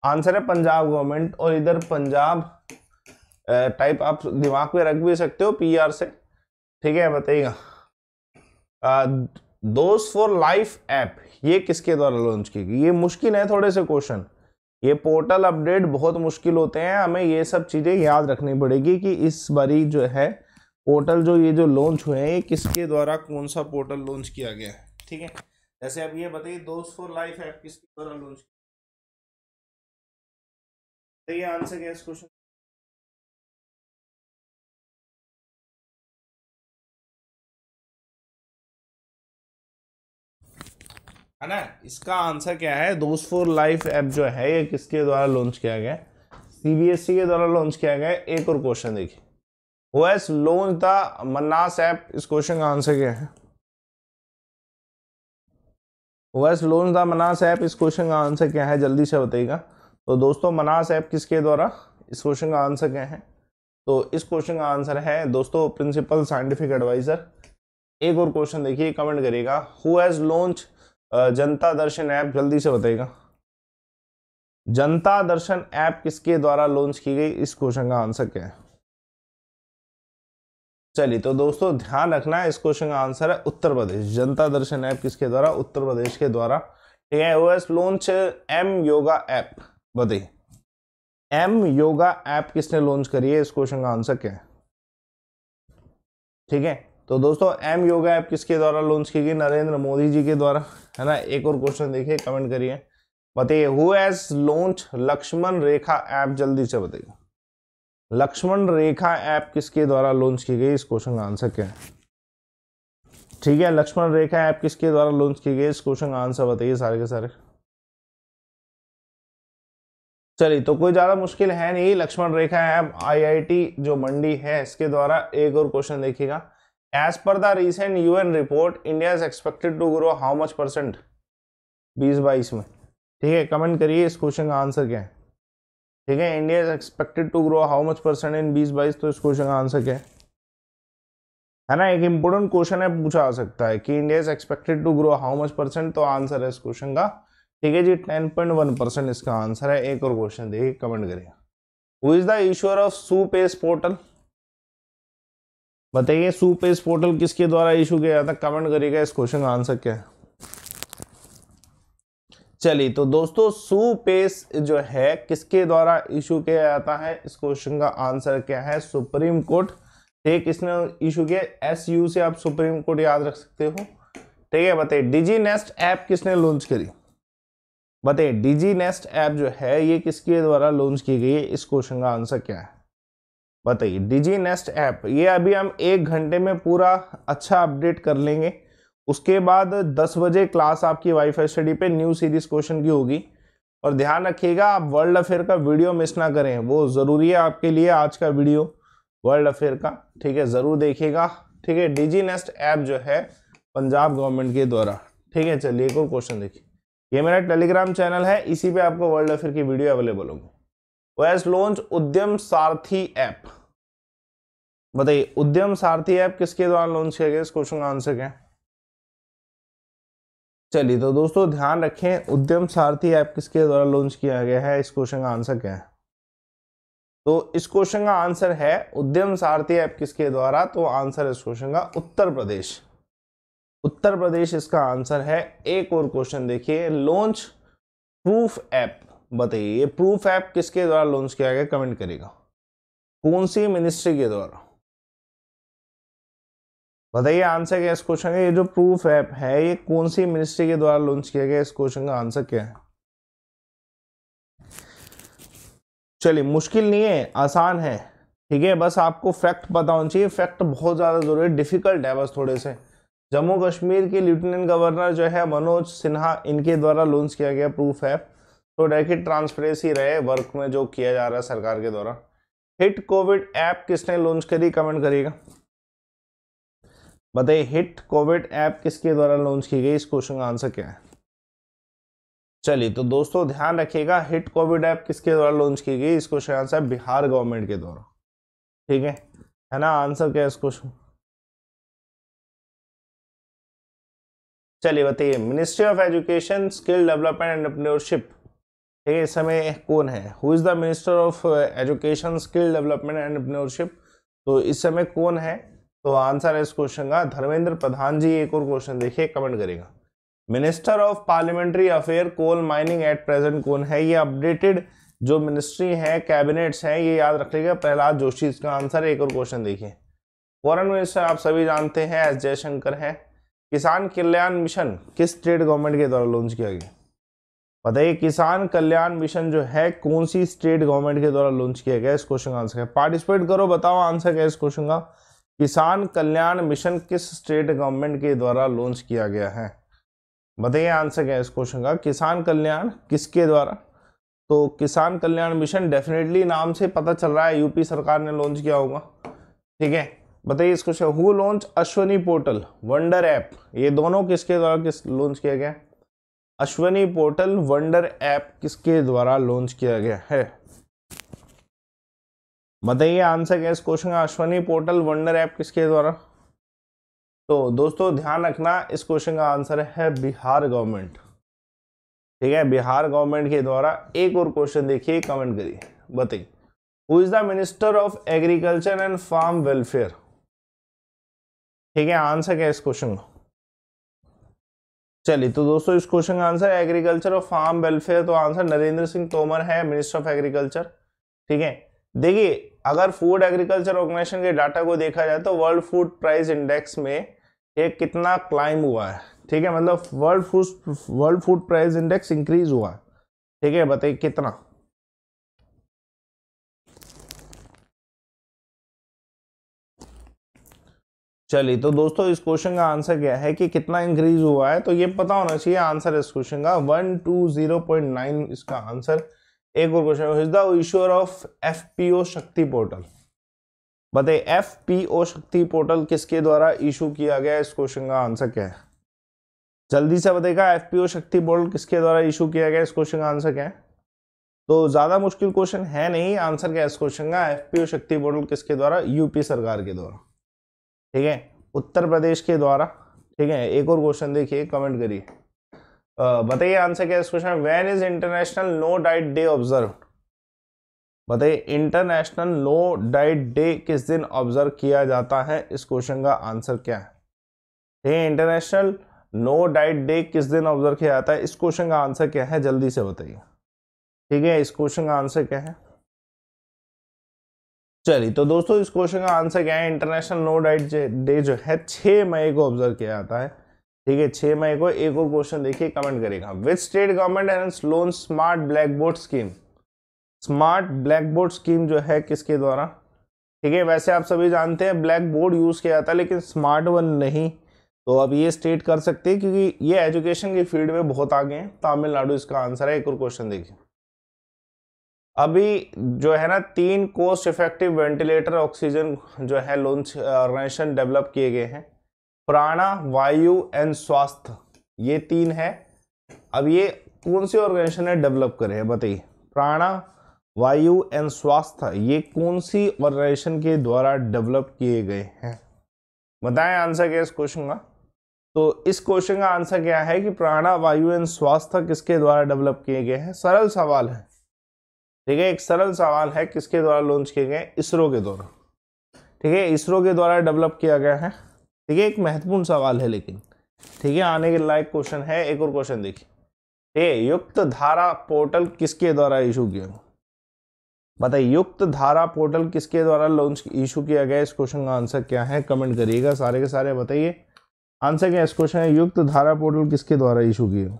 आंसर है पंजाब गवर्नमेंट और इधर पंजाब टाइप आप दिमाग में रख भी सकते हो पी आर से ठीक है बताइएगा दोस्त फॉर लाइफ ऐप ये किसके द्वारा लॉन्च की गई ये मुश्किल है थोड़े से क्वेश्चन ये पोर्टल अपडेट बहुत मुश्किल होते हैं हमें ये सब चीज़ें याद रखनी पड़ेगी कि इस बारी जो है पोर्टल जो ये जो लॉन्च हुए हैं ये किसके द्वारा कौन सा पोर्टल लॉन्च किया गया है ठीक है जैसे अब ये बताइए दोस्त फॉर लाइफ ऐप किसके द्वारा लॉन्च किया आंसर क्या तो इस क्वेश्चन है ना इसका आंसर क्या है दोस्त फोर लाइफ ऐप जो है ये किसके द्वारा लॉन्च किया गया सीबीएसई e के द्वारा लॉन्च किया गया एक और क्वेश्चन देखिए who has launch the Manas app इस क्वेश्चन का आंसर क्या है was launch the Manas app इस क्वेश्चन का आंसर क्या है जल्दी से बताइएगा तो दोस्तों मनास ऐप किसके द्वारा इस क्वेश्चन का आंसर क्या है तो इस क्वेश्चन का आंसर है दोस्तों प्रिंसिपल साइंटिफिक एडवाइजर एक और क्वेश्चन देखिए कमेंट करिएगा हु हैज़ लॉन्च जनता दर्शन ऐप जल्दी से बताइएगा जनता दर्शन ऐप किसके द्वारा लॉन्च की गई इस क्वेश्चन का आंसर क्या है चलिए तो दोस्तों ध्यान रखना है इस क्वेश्चन का आंसर है उत्तर प्रदेश जनता दर्शन ऐप किसके द्वारा उत्तर प्रदेश के द्वारा ठीक है who's launch M yoga app बताइए एम योगा ऐप किसने लॉन्च करी है इस क्वेश्चन का आंसर क्या है ठीक है तो दोस्तों एम योगा ऐप किसके द्वारा लॉन्च की गई नरेंद्र मोदी जी के द्वारा है ना एक और क्वेश्चन देखिए कमेंट करिए बताइए who has launch Lakshman Rekha app जल्दी से बताइए लक्ष्मण रेखा ऐप किसके द्वारा लॉन्च की गई इस क्वेश्चन का आंसर क्या है ठीक है लक्ष्मण रेखा ऐप किसके द्वारा लॉन्च की गई इस क्वेश्चन का आंसर बताइए सारे के सारे चलिए तो कोई ज़्यादा मुश्किल है नहीं लक्ष्मण रेखा ऐप आईआईटी जो मंडी है इसके द्वारा एक और क्वेश्चन देखिएगा per the recent U N report India is expected to grow how much percent बीस बाईस में ठीक है कमेंट करिए इस क्वेश्चन का आंसर क्या है ठीक है India is expected to grow how much percent in बीस बाईस तो इस क्वेश्चन का आंसर क्या है है ना एक इंपॉर्टेंट क्वेश्चन है पूछा आ सकता है कि India is expected to grow how much percent तो आंसर है इस क्वेश्चन का ठीक है जी टेन पॉइंट वन परसेंट इसका आंसर है एक और क्वेश्चन देखिए कमेंट करिए who is the issuer of SUPACE portal बताइए सुपेस पोर्टल किसके द्वारा इशू किया जाता कमेंट करिएगा इस क्वेश्चन का आंसर क्या है चलिए तो दोस्तों सुपेस जो है किसके द्वारा इशू किया जाता है इस क्वेश्चन का आंसर क्या है सुप्रीम कोर्ट ठीक किसने इशू किया एस यू से आप सुप्रीम कोर्ट याद रख सकते हो ठीक है बताइए डिजी नेस्ट ऐप किसने लॉन्च करी बताइए डिजी नेस्ट ऐप जो है ये किसके द्वारा लॉन्च की गई है इस क्वेश्चन का आंसर क्या है बताइए डिजी नेस्ट ऐप ये अभी हम एक घंटे में पूरा अच्छा अपडेट कर लेंगे उसके बाद 10 बजे क्लास आपकी वाईफाई स्टडी पे न्यू सीरीज क्वेश्चन की होगी और ध्यान रखिएगा आप वर्ल्ड अफेयर का वीडियो मिस ना करें वो ज़रूरी है आपके लिए आज का वीडियो वर्ल्ड अफेयर का ठीक है ज़रूर देखिएगा ठीक है डिजी नेस्ट ऐप जो है पंजाब गवर्नमेंट के द्वारा ठीक है चलिए और क्वेश्चन देखिए ये मेरा टेलीग्राम चैनल है इसी पे आपको वर्ल्ड अफेयर की वीडियो अवेलेबल होगी वैस लॉन्च उद्यम सारथी ऐप बताइए उद्यम सारथी ऐप किसके द्वारा लॉन्च किया गया इस क्वेश्चन का आंसर क्या चलिए तो दोस्तों ध्यान रखें उद्यम सारथी ऐप किसके द्वारा लॉन्च किया गया है इस क्वेश्चन का आंसर क्या है तो इस क्वेश्चन का आंसर है उद्यम सारथी ऐप किसके द्वारा तो आंसर इस क्वेश्चन का उत्तर प्रदेश उत्तर प्रदेश इसका आंसर है एक और क्वेश्चन देखिए लॉन्च प्रूफ ऐप बताइए ये प्रूफ ऐप किसके द्वारा लॉन्च किया गया कमेंट करेगा कौन सी मिनिस्ट्री के द्वारा बताइए आंसर क्या इस क्वेश्चन का ये जो प्रूफ ऐप है ये कौन सी मिनिस्ट्री के द्वारा लॉन्च किया गया इस क्वेश्चन का आंसर क्या है चलिए मुश्किल नहीं है आसान है ठीक है बस आपको फैक्ट पता होना चाहिए फैक्ट बहुत ज़्यादा ज़रूरी है डिफिकल्ट है बस थोड़े से जम्मू कश्मीर के लेफ्टिनेंट गवर्नर जो है मनोज सिन्हा इनके द्वारा लॉन्च किया गया प्रूफ ऐप तो डायरेक्ट ट्रांसपेरेंसी रहे वर्क में जो किया जा रहा है सरकार के द्वारा हिट कोविड ऐप किसने लॉन्च करी कमेंट करिएगा बताइए हिट कोविड ऐप किसके द्वारा लॉन्च की गई इस क्वेश्चन का आंसर क्या है चलिए तो दोस्तों ध्यान रखिएगा हिट कोविड ऐप किसके द्वारा लॉन्च की गई इस क्वेश्चन का आंसर बिहार गवर्नमेंट के द्वारा ठीक है है ना आंसर क्या है इस क्वेश्चन चलिए बताइए ministry of education skill development entrepreneurship ठीक है इस समय कौन है who is the minister of education skill development and entrepreneurship तो इस समय कौन है तो आंसर है इस क्वेश्चन का धर्मेंद्र प्रधान जी एक और क्वेश्चन देखिए कमेंट करेगा minister of parliamentary affair coal mining at present कौन है ये अपडेटेड जो मिनिस्ट्री है कैबिनेट्स हैं ये याद रख लीजिएगा प्रहलाद जोशी इसका आंसर एक और क्वेश्चन देखिए फॉरन मिनिस्टर आप सभी जानते हैं एस जयशंकर हैं किसान कल्याण मिशन किस स्टेट गवर्नमेंट के द्वारा लॉन्च किया गया बताइए किसान कल्याण मिशन जो है कौन सी स्टेट गवर्नमेंट के द्वारा लॉन्च किया गया इस क्वेश्चन का आंसर है पार्टिसिपेट करो बताओ आंसर क्या है इस क्वेश्चन का किसान कल्याण मिशन किस स्टेट गवर्नमेंट के द्वारा लॉन्च किया गया है बताइए आंसर क्या है इस क्वेश्चन का किसान कल्याण किसके द्वारा तो किसान कल्याण मिशन डेफिनेटली नाम से पता चल रहा है यूपी सरकार ने लॉन्च किया होगा ठीक है बताइए इस question who launch Ashwini portal wonder app ये दोनों किसके द्वारा किस लॉन्च किया गया अश्वनी पोर्टल वंडर ऐप किसके द्वारा लॉन्च किया गया है बताइए आंसर क्या इस क्वेश्चन का अश्वनी पोर्टल वंडर ऐप किसके द्वारा तो दोस्तों ध्यान रखना इस क्वेश्चन का आंसर है बिहार गवर्नमेंट ठीक है बिहार गवर्नमेंट के द्वारा एक और क्वेश्चन देखिए कमेंट करिए बताइए who is the minister of agriculture and farm welfare ठीक है आंसर क्या इस क्वेश्चन का चलिए तो दोस्तों इस क्वेश्चन का आंसर एग्रीकल्चर और फार्म वेलफेयर तो आंसर नरेंद्र सिंह तोमर है मिनिस्टर ऑफ एग्रीकल्चर ठीक है देखिए अगर फूड एग्रीकल्चर ऑर्गेनाइजेशन के डाटा को देखा जाए तो वर्ल्ड फूड प्राइस इंडेक्स में एक कितना क्लाइम हुआ है ठीक है मतलब world food world food price index increase हुआ है ठीक है बताइए कितना चलिए तो दोस्तों इस क्वेश्चन का आंसर क्या है कि कितना इंक्रीज हुआ है तो ये पता होना चाहिए आंसर इस क्वेश्चन का one two zero point nine इसका आंसर एक और question is the issuer of F P O Shakti portal बताइए F P O Shakti portal किसके द्वारा इशू किया गया इस क्वेश्चन का आंसर क्या है जल्दी से बताएगा F P O Shakti portal किसके द्वारा इशू किया गया इस क्वेश्चन का आंसर क्या है तो ज़्यादा मुश्किल क्वेश्चन है नहीं आंसर क्या है इस क्वेश्चन का F P O Shakti portal किसके द्वारा यूपी सरकार के द्वारा ठीक है उत्तर प्रदेश के द्वारा ठीक है एक और क्वेश्चन देखिए कमेंट करिए बताइए आंसर क्या इस question when is international no diet day observe बताइए इंटरनेशनल नो डाइट डे किस दिन ऑब्जर्व किया जाता है इस क्वेश्चन का आंसर क्या है ठीक है इंटरनेशनल नो डाइट डे किस दिन ऑब्जर्व किया जाता है इस क्वेश्चन का आंसर क्या है जल्दी से बताइए ठीक है इस क्वेश्चन का आंसर क्या है चलिए तो दोस्तों इस क्वेश्चन का आंसर क्या है इंटरनेशनल नो डाइट डे जो है छः मई को ऑब्जर्व किया जाता है ठीक है छः मई को एक और क्वेश्चन देखिए कमेंट करेगा which state government and launched smart black board scheme smart black board scheme जो है किसके द्वारा ठीक है वैसे आप सभी जानते हैं ब्लैक बोर्ड यूज़ किया जाता है लेकिन स्मार्ट वन नहीं तो अब ये स्टेट कर सकते हैं क्योंकि ये एजुकेशन की फील्ड में बहुत आगे हैं तमिलनाडु इसका आंसर है एक और क्वेश्चन देखिए अभी जो है ना तीन कोस्ट इफेक्टिव वेंटिलेटर ऑक्सीजन जो है लॉन्च ऑर्गेनाइजेशन डेवलप किए गए हैं प्राणा वायु एंड स्वास्थ्य ये तीन है अब ये कौन सी ऑर्गेनाइजेशन ने डेवलप करे हैं बताइए प्राणा वायु एंड स्वास्थ्य ये कौन सी ऑर्गेनाइजेशन के द्वारा डेवलप किए गए हैं बताएं आंसर क्या इस क्वेश्चन का तो इस क्वेश्चन का आंसर क्या है कि प्राणा वायु एंड स्वास्थ्य किसके द्वारा डेवलप किए गए हैं सरल सवाल है ठीक है एक सरल सवाल है किसके द्वारा लॉन्च किए गए इसरो के द्वारा ठीक है इसरो के द्वारा डेवलप किया गया है ठीक है एक महत्वपूर्ण सवाल है लेकिन ठीक है आने के लायक क्वेश्चन है एक और क्वेश्चन देखिए ठीक है युक्त धारा पोर्टल किसके द्वारा इशू किया बताइए युक्त धारा पोर्टल किसके द्वारा लॉन्च इशू किया गया इस क्वेश्चन का आंसर क्या है कमेंट करिएगा सारे के सारे बताइए आंसर क्या इस क्वेश्चन है युक्त धारा पोर्टल किसके द्वारा इशू किया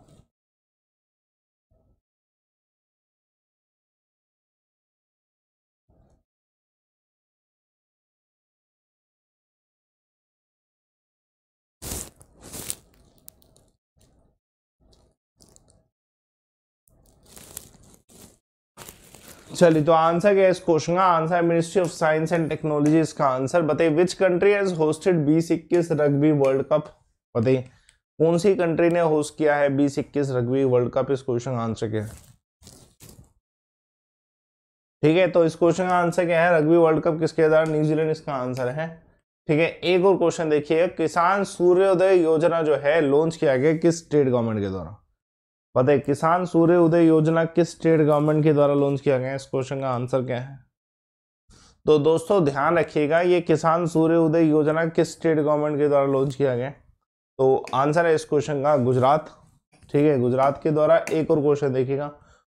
चलिए तो आंसर क्या है इस क्वेश्चन का answer ministry of science and technology इसका आंसर बताइए विच कंट्री हैज होस्टेड बीस इक्कीस रग्बी वर्ल्ड कप बताइए कौन सी कंट्री ने होस्ट किया है बीस इक्कीस रग्बी वर्ल्ड कप इस क्वेश्चन का आंसर क्या है ठीक है तो इस क्वेश्चन का आंसर क्या है रग्बी वर्ल्ड कप किसके द्वारा न्यूजीलैंड इसका आंसर है ठीक है एक और क्वेश्चन देखिए किसान सूर्योदय योजना जो है लॉन्च किया गया किस स्टेट गवर्नमेंट के द्वारा पता है किसान सूर्य उदय योजना किस स्टेट गवर्नमेंट के द्वारा लॉन्च किया गया है इस क्वेश्चन का आंसर क्या है तो दोस्तों ध्यान रखिएगा ये किसान सूर्य उदय योजना किस स्टेट गवर्नमेंट के द्वारा लॉन्च किया गया तो आंसर है इस क्वेश्चन का गुजरात ठीक है गुजरात के द्वारा एक और क्वेश्चन देखिएगा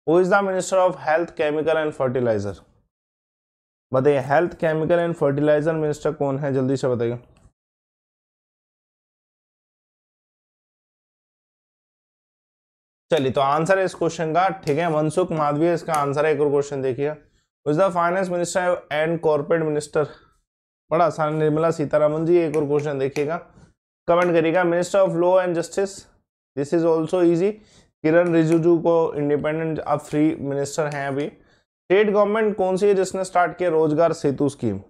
who is the minister of health chemical and fertiliser बताइए health chemical and fertiliser minister कौन है जल्दी से बताइए चलिए तो आंसर है इस क्वेश्चन का ठीक है मनसुख माधवी इसका आंसर है एक और क्वेश्चन देखिए is the finance minister and corporate minister बड़ा आसान निर्मला सीतारामन जी एक और क्वेश्चन देखिएगा कमेंट करिएगा minister of law and justice this is also easy Kiren Rijiju को इंडिपेंडेंट अब फ्री मिनिस्टर हैं अभी स्टेट गवर्नमेंट कौन सी है जिसने स्टार्ट किया रोजगार सेतु स्कीम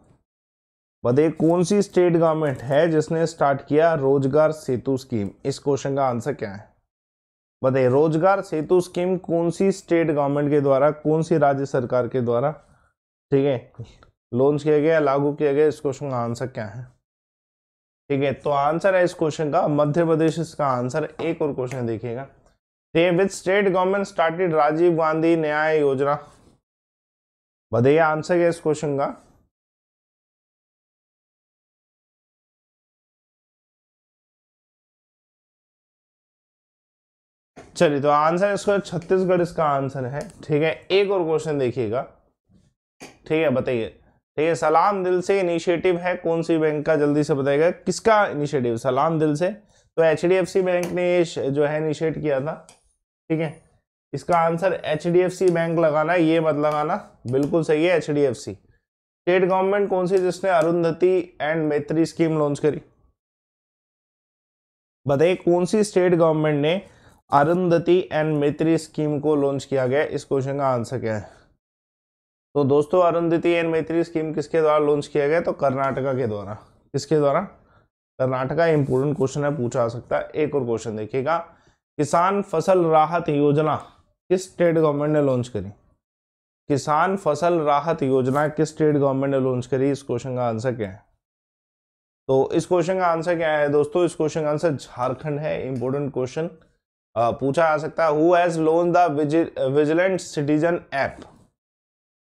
बताइए कौन सी स्टेट गवर्नमेंट है जिसने स्टार्ट किया रोजगार सेतु स्कीम इस क्वेश्चन का आंसर क्या है बताइए रोजगार सेतु स्कीम कौन सी स्टेट गवर्नमेंट के द्वारा कौन सी राज्य सरकार के द्वारा ठीक है लॉन्च किया गया लागू किया गया इस क्वेश्चन का आंसर क्या है ठीक है तो आंसर है इस क्वेश्चन का मध्य प्रदेश इसका आंसर एक और क्वेश्चन देखिएगा which state government started Rajiv Gandhi Nyay Yojana बताइए आंसर है इस क्वेश्चन का चलिए तो आंसर इसका छत्तीसगढ़ इसका आंसर है ठीक है एक और क्वेश्चन देखिएगा ठीक है बताइए ठीक है सलाम दिल से इनिशिएटिव है कौन सी बैंक का जल्दी से बताएगा किसका इनिशिएटिव सलाम दिल से तो एच बैंक ने जो है इनिशिएट किया था ठीक है इसका आंसर एच बैंक लगाना ये मत लगाना बिल्कुल सही है एच स्टेट गवर्नमेंट कौन सी जिसने Arundhati and Maitri scheme launch करी बताइए कौन सी स्टेट गवर्नमेंट ने अरुंधति एंड मैत्री स्कीम को लॉन्च किया गया इस क्वेश्चन का आंसर क्या है तो दोस्तों अरुंधति एंड मैत्री स्कीम किसके द्वारा लॉन्च किया गया तो कर्नाटका के द्वारा किसके द्वारा कर्नाटका इंपोर्टेंट क्वेश्चन है पूछा सकता है एक और क्वेश्चन देखिएगा किसान फसल राहत योजना किस स्टेट गवर्नमेंट ने लॉन्च करी किसान फसल राहत योजना किस स्टेट गवर्नमेंट ने लॉन्च करी इस क्वेश्चन का आंसर क्या है तो इस क्वेश्चन का आंसर क्या है दोस्तों इस क्वेश्चन का आंसर झारखंड है इंपोर्टेंट क्वेश्चन पूछा जा सकता है who has launched the vigilant citizen app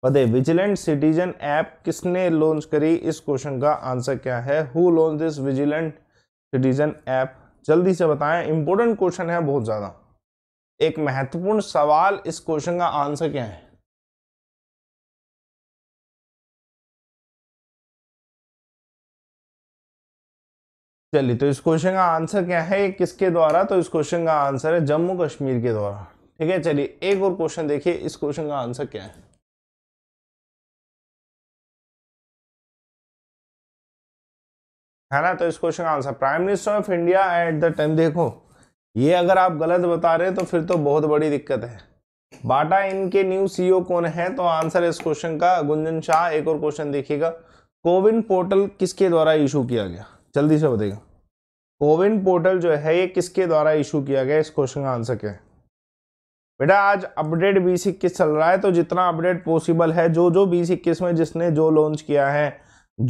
बताइए विजिलेंट सिटीजन ऐप किसने लॉन्च करी इस क्वेश्चन का आंसर क्या है who launch this vigilant citizen app जल्दी से बताएं इंपॉर्टेंट क्वेश्चन है बहुत ज़्यादा एक महत्वपूर्ण सवाल इस क्वेश्चन का आंसर क्या है चलिए तो इस क्वेश्चन का आंसर क्या है किसके द्वारा तो इस क्वेश्चन का आंसर है जम्मू कश्मीर के द्वारा ठीक है चलिए एक और क्वेश्चन देखिए इस क्वेश्चन का आंसर क्या है है ना तो इस क्वेश्चन का answer prime minister of India at the time देखो ये अगर आप गलत बता रहे हैं तो फिर तो बहुत बड़ी दिक्कत है बाटा इनके न्यू सीईओ e कौन है तो आंसर है इस क्वेश्चन का गुंजन शाह एक और क्वेश्चन देखिएगा कोविन पोर्टल किसके द्वारा इशू किया गया जल्दी से बताइए कोविन पोर्टल जो है ये किसके द्वारा इशू किया गया इस क्वेश्चन का आंसर क्या है बेटा आज अपडेट बीस इक्कीस चल रहा है तो जितना अपडेट पॉसिबल है जो जो बीस इक्कीस में जिसने जो लॉन्च किया है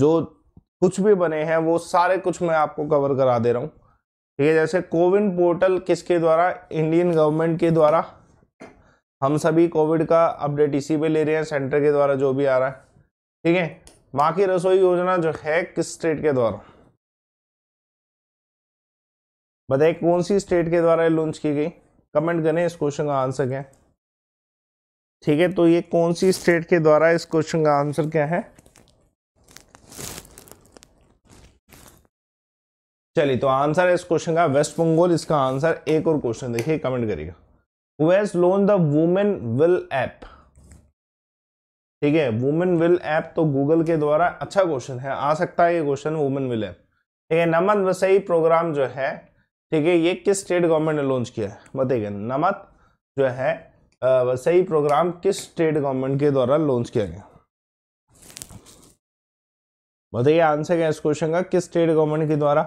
जो कुछ भी बने हैं वो सारे कुछ मैं आपको कवर करा दे रहा हूँ ठीक है जैसे कोविन पोर्टल किसके द्वारा इंडियन गवर्नमेंट के द्वारा हम सभी कोविड का अपडेट इसी पे ले रहे हैं सेंटर के द्वारा जो भी आ रहा है ठीक है बाकी रसोई योजना जो है किस स्टेट के द्वारा बताइए कौन सी स्टेट के द्वारा लॉन्च की गई कमेंट करें इस क्वेश्चन का आंसर क्या है ठीक है तो ये कौन सी स्टेट के द्वारा इस क्वेश्चन का आंसर क्या है चलिए तो आंसर है इस क्वेश्चन का वेस्ट बंगाल इसका आंसर एक और क्वेश्चन देखिए कमेंट करिएगा which launched the women will app ठीक है वुमेन विल ऐप तो गूगल के द्वारा अच्छा क्वेश्चन है आ सकता है ये क्वेश्चन वुमेन विल ऐप ठीक है नमन वसई प्रोग्राम जो है ठीक है ये किस स्टेट गवर्नमेंट ने लॉन्च किया है बताइए नमत जो है आ, सही प्रोग्राम किस स्टेट गवर्नमेंट के द्वारा लॉन्च किया गया बताइए आंसर क्या इस क्वेश्चन का किस स्टेट गवर्नमेंट के द्वारा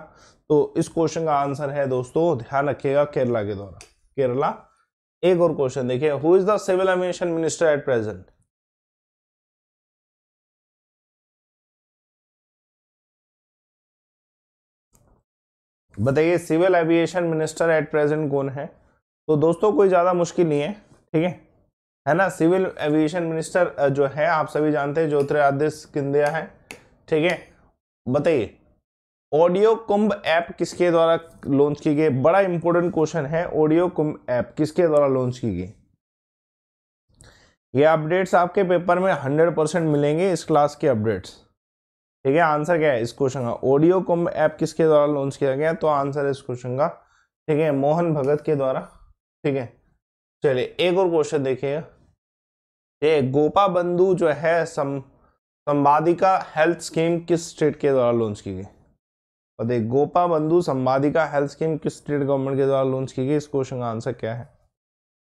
तो इस क्वेश्चन का आंसर है दोस्तों ध्यान रखिएगा केरला के द्वारा केरला एक और क्वेश्चन देखिए who is the civil aviation minister at present बताइए civil aviation minister at present कौन है तो दोस्तों कोई ज़्यादा मुश्किल नहीं है ठीक है है ना सिविल एविएशन मिनिस्टर जो है आप सभी जानते हैं ज्योतिरादित्य सिंधिया है ठीक है बताइए ऑडियो कुंभ ऐप किसके द्वारा लॉन्च की गई बड़ा इंपॉर्टेंट क्वेश्चन है ऑडियो कुंभ ऐप किसके द्वारा लॉन्च की गई ये अपडेट्स आपके पेपर में हंड्रेड परसेंट मिलेंगे इस क्लास के अपडेट्स ठीक है आंसर क्या है इस क्वेश्चन का ऑडियो कुंभ ऐप किसके द्वारा लॉन्च किया गया तो आंसर है इस क्वेश्चन का ठीक है मोहन भगत के द्वारा ठीक है चलिए एक और क्वेश्चन देखिए ये गोपा बंधु जो है सम संवादिका हेल्थ स्कीम किस स्टेट के द्वारा लॉन्च की गई बताइए गोपा बंधु संवादिका हेल्थ स्कीम किस स्टेट गवर्नमेंट के द्वारा लॉन्च की गई इस क्वेश्चन का आंसर क्या है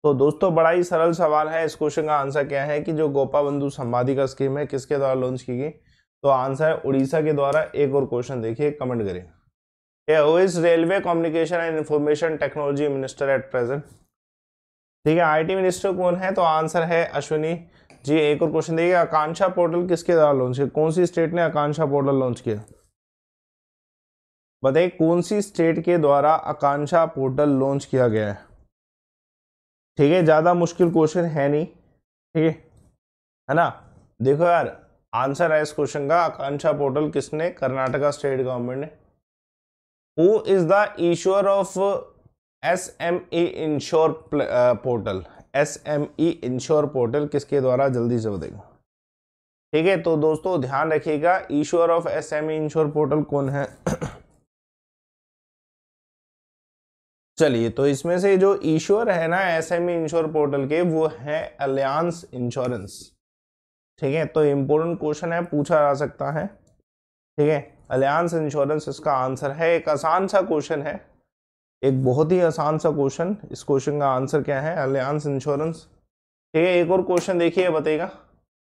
तो दोस्तों बड़ा ही सरल सवाल है इस क्वेश्चन का आंसर क्या है कि जो गोपा बंधु संवादिका स्कीम है किसके द्वारा लॉन्च की गई तो आंसर है उड़ीसा के द्वारा एक और क्वेश्चन देखिए कमेंट करिए who railway communication and information technology minister at present ठीक है आईटी मिनिस्टर कौन है तो आंसर है अश्विनी जी एक और क्वेश्चन देखिए आकांक्षा पोर्टल किसके द्वारा लॉन्च किया कौन सी स्टेट ने आकांक्षा पोर्टल लॉन्च किया बताइए कौन सी स्टेट के द्वारा आकांक्षा पोर्टल लॉन्च किया गया है ठीक है ज़्यादा मुश्किल क्वेश्चन है नहीं ठीक है है ना देखो यार आंसर है इस क्वेश्चन का आकांक्षा पोर्टल किसने कर्नाटका स्टेट गवर्नमेंट ने who is the issuer of S M E insure portal S M E insure portal किसके द्वारा जल्दी से बताएगा ठीक है तो दोस्तों ध्यान रखिएगा issuer of S M E insure portal कौन है चलिए तो इसमें से जो ईश्वर है ना S M E insure portal के वो है अलियांस इंश्योरेंस ठीक है तो इम्पोर्टेंट क्वेश्चन है पूछा जा सकता है ठीक है अलियांस इंश्योरेंस इसका आंसर है एक आसान सा क्वेश्चन है एक बहुत ही आसान सा क्वेश्चन इस क्वेश्चन का आंसर क्या है अलियांस इंश्योरेंस ठीक है एक और क्वेश्चन देखिए बताएगा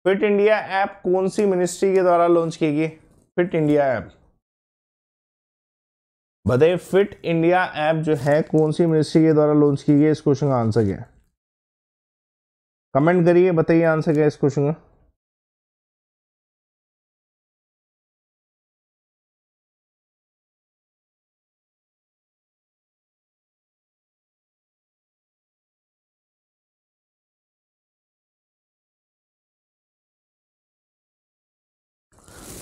फिट इंडिया ऐप कौन सी मिनिस्ट्री के द्वारा लॉन्च की गई फिट इंडिया ऐप बताइए फिट इंडिया ऐप जो है कौन सी मिनिस्ट्री के द्वारा लॉन्च की गई इस क्वेश्चन का आंसर क्या है कमेंट करिए बताइए आंसर क्या है इस क्वेश्चन का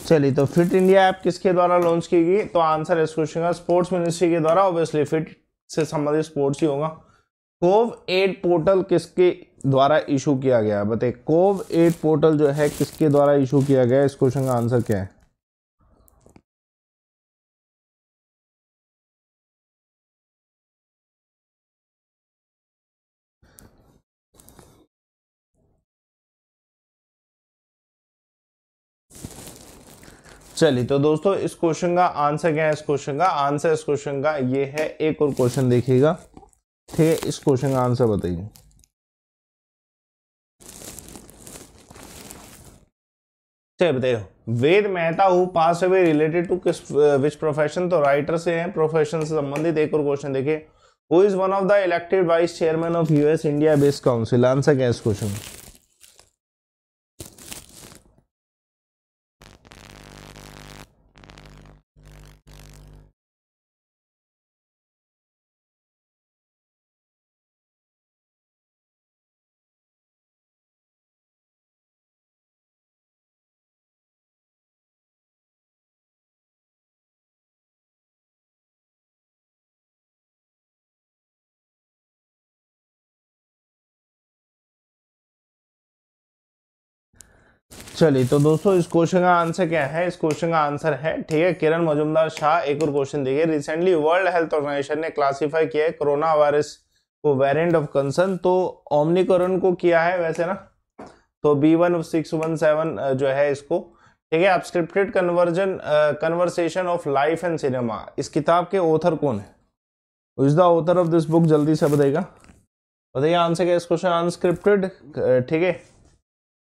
चलिए तो फिट इंडिया ऐप किसके द्वारा लॉन्च की गई तो आंसर इस क्वेश्चन का स्पोर्ट्स मिनिस्ट्री के द्वारा ऑब्वियसली फिट से संबंधित स्पोर्ट्स ही होगा कोव एड पोर्टल किसके द्वारा इशू किया गया बताइए कोव एड पोर्टल जो है किसके द्वारा इशू किया गया इस क्वेश्चन का आंसर क्या है चलिए तो दोस्तों इस क्वेश्चन का आंसर क्या है इस क्वेश्चन का आंसर इस क्वेश्चन का ये है एक और क्वेश्चन देखिएगा ठीक है इस क्वेश्चन का आंसर बताइए चलिए बताइए Ved Mehta who pass away related to किस विच प्रोफेशन तो राइटर से हैं प्रोफेशन से संबंधित एक और क्वेश्चन देखिए who is one of the elected vice chairman of US India based council answer क्या है इस क्वेश्चन चलिए तो दोस्तों इस क्वेश्चन का आंसर क्या है इस क्वेश्चन का आंसर है ठीक है किरण मजुमदार शाह एक और क्वेश्चन देखिए रिसेंटली वर्ल्ड हेल्थ ऑर्गेनाइजेशन ने क्लासिफाई किया है कोरोना वायरस को वेरिएंट ऑफ कंसर्न तो ओमनिकोरन को किया है वैसे ना तो B one six one seven जो है इसको ठीक है आप scripted conversion conversation of life and cinema इस किताब के ऑथर कौन है is the author of this book जल्दी से बताएगा बताइए आंसर क्या इस क्वेश्चन अनस्क्रिप्टेड ठीक है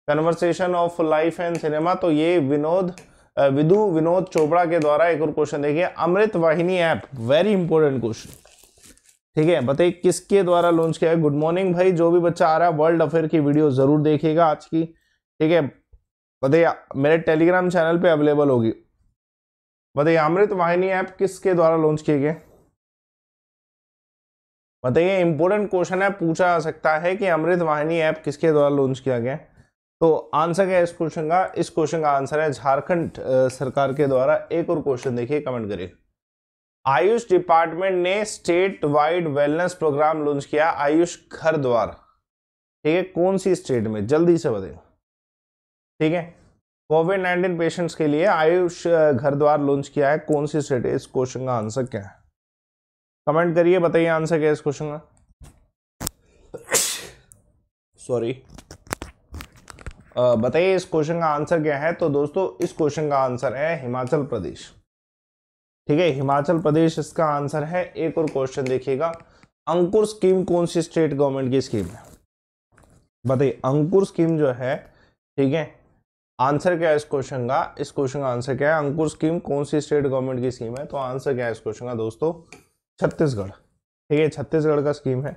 conversation of life and cinema तो ये विनोद विदु विनोद चोपड़ा के द्वारा एक और क्वेश्चन देखिए अमृत वाहिनी ऐप वेरी इंपॉर्टेंट क्वेश्चन ठीक है बताइए किसके द्वारा लॉन्च किया है गुड मॉर्निंग भाई जो भी बच्चा आ रहा है वर्ल्ड अफेयर की वीडियो जरूर देखिएगा आज की ठीक है बताइए मेरे टेलीग्राम चैनल पे अवेलेबल होगी बताइए अमृत वाहिनी ऐप किसके द्वारा लॉन्च किए गए बताइए इंपॉर्टेंट क्वेश्चन है पूछा जा सकता है कि अमृत वाहिनी ऐप किसके द्वारा लॉन्च किया गया तो आंसर क्या है इस क्वेश्चन का इस क्वेश्चन का आंसर है झारखंड सरकार के द्वारा एक और क्वेश्चन देखिए कमेंट करिए आयुष डिपार्टमेंट ने state wide wellness programme launch किया आयुष घर द्वार ठीक है कौन सी स्टेट में जल्दी से बताइए ठीक है कोविड नाइन्टीन पेशेंट्स के लिए आयुष घर द्वार लॉन्च किया है कौन सी स्टेट है इस क्वेश्चन का आंसर क्या है कमेंट करिए बताइए आंसर क्या है इस क्वेश्चन का सॉरी बताइए इस क्वेश्चन का आंसर क्या है तो दोस्तों इस क्वेश्चन का आंसर है हिमाचल प्रदेश ठीक है हिमाचल प्रदेश इसका आंसर है एक और क्वेश्चन देखिएगा अंकुर स्कीम कौन सी स्टेट गवर्नमेंट की स्कीम है बताइए अंकुर स्कीम जो है ठीक है आंसर क्या है इस क्वेश्चन का इस क्वेश्चन का आंसर क्या है अंकुर स्कीम कौन सी स्टेट गवर्नमेंट की स्कीम है तो आंसर क्या है इस क्वेश्चन का दोस्तों छत्तीसगढ़ ठीक है छत्तीसगढ़ का स्कीम है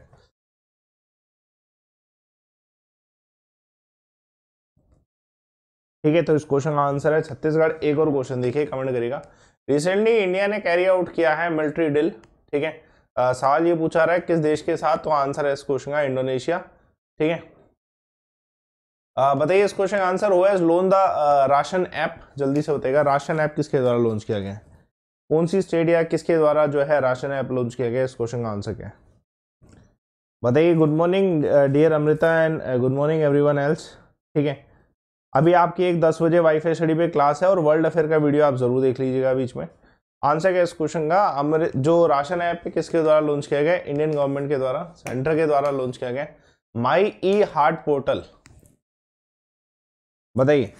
ठीक है तो इस क्वेश्चन का आंसर है छत्तीसगढ़ एक और क्वेश्चन देखिए कमेंट करेगा रिसेंटली इंडिया ने कैरी आउट किया है मिलिट्री डील ठीक है सवाल ये पूछा रहा है किस देश के साथ तो आंसर है इस क्वेश्चन का इंडोनेशिया ठीक है बताइए इस क्वेश्चन का आंसर हुआ है लोन द राशन ऐप जल्दी से बताएगा राशन ऐप किसके द्वारा लॉन्च किया गया है कौन सी स्टेट या किसके द्वारा जो है राशन ऐप लॉन्च किया गया इस क्वेश्चन का आंसर क्या है बताइए good morning dear Amrita and good morning everyone else ठीक है अभी आपकी एक दस बजे वाईफाई स्टडी पे क्लास है और वर्ल्ड अफेयर का वीडियो आप ज़रूर देख लीजिएगा बीच में आंसर क्या इस क्वेश्चन का अमृत जो राशन ऐप किसके द्वारा लॉन्च किया गया इंडियन गवर्नमेंट के द्वारा सेंटर के द्वारा लॉन्च किया गया माई ई हार्ट पोर्टल बताइए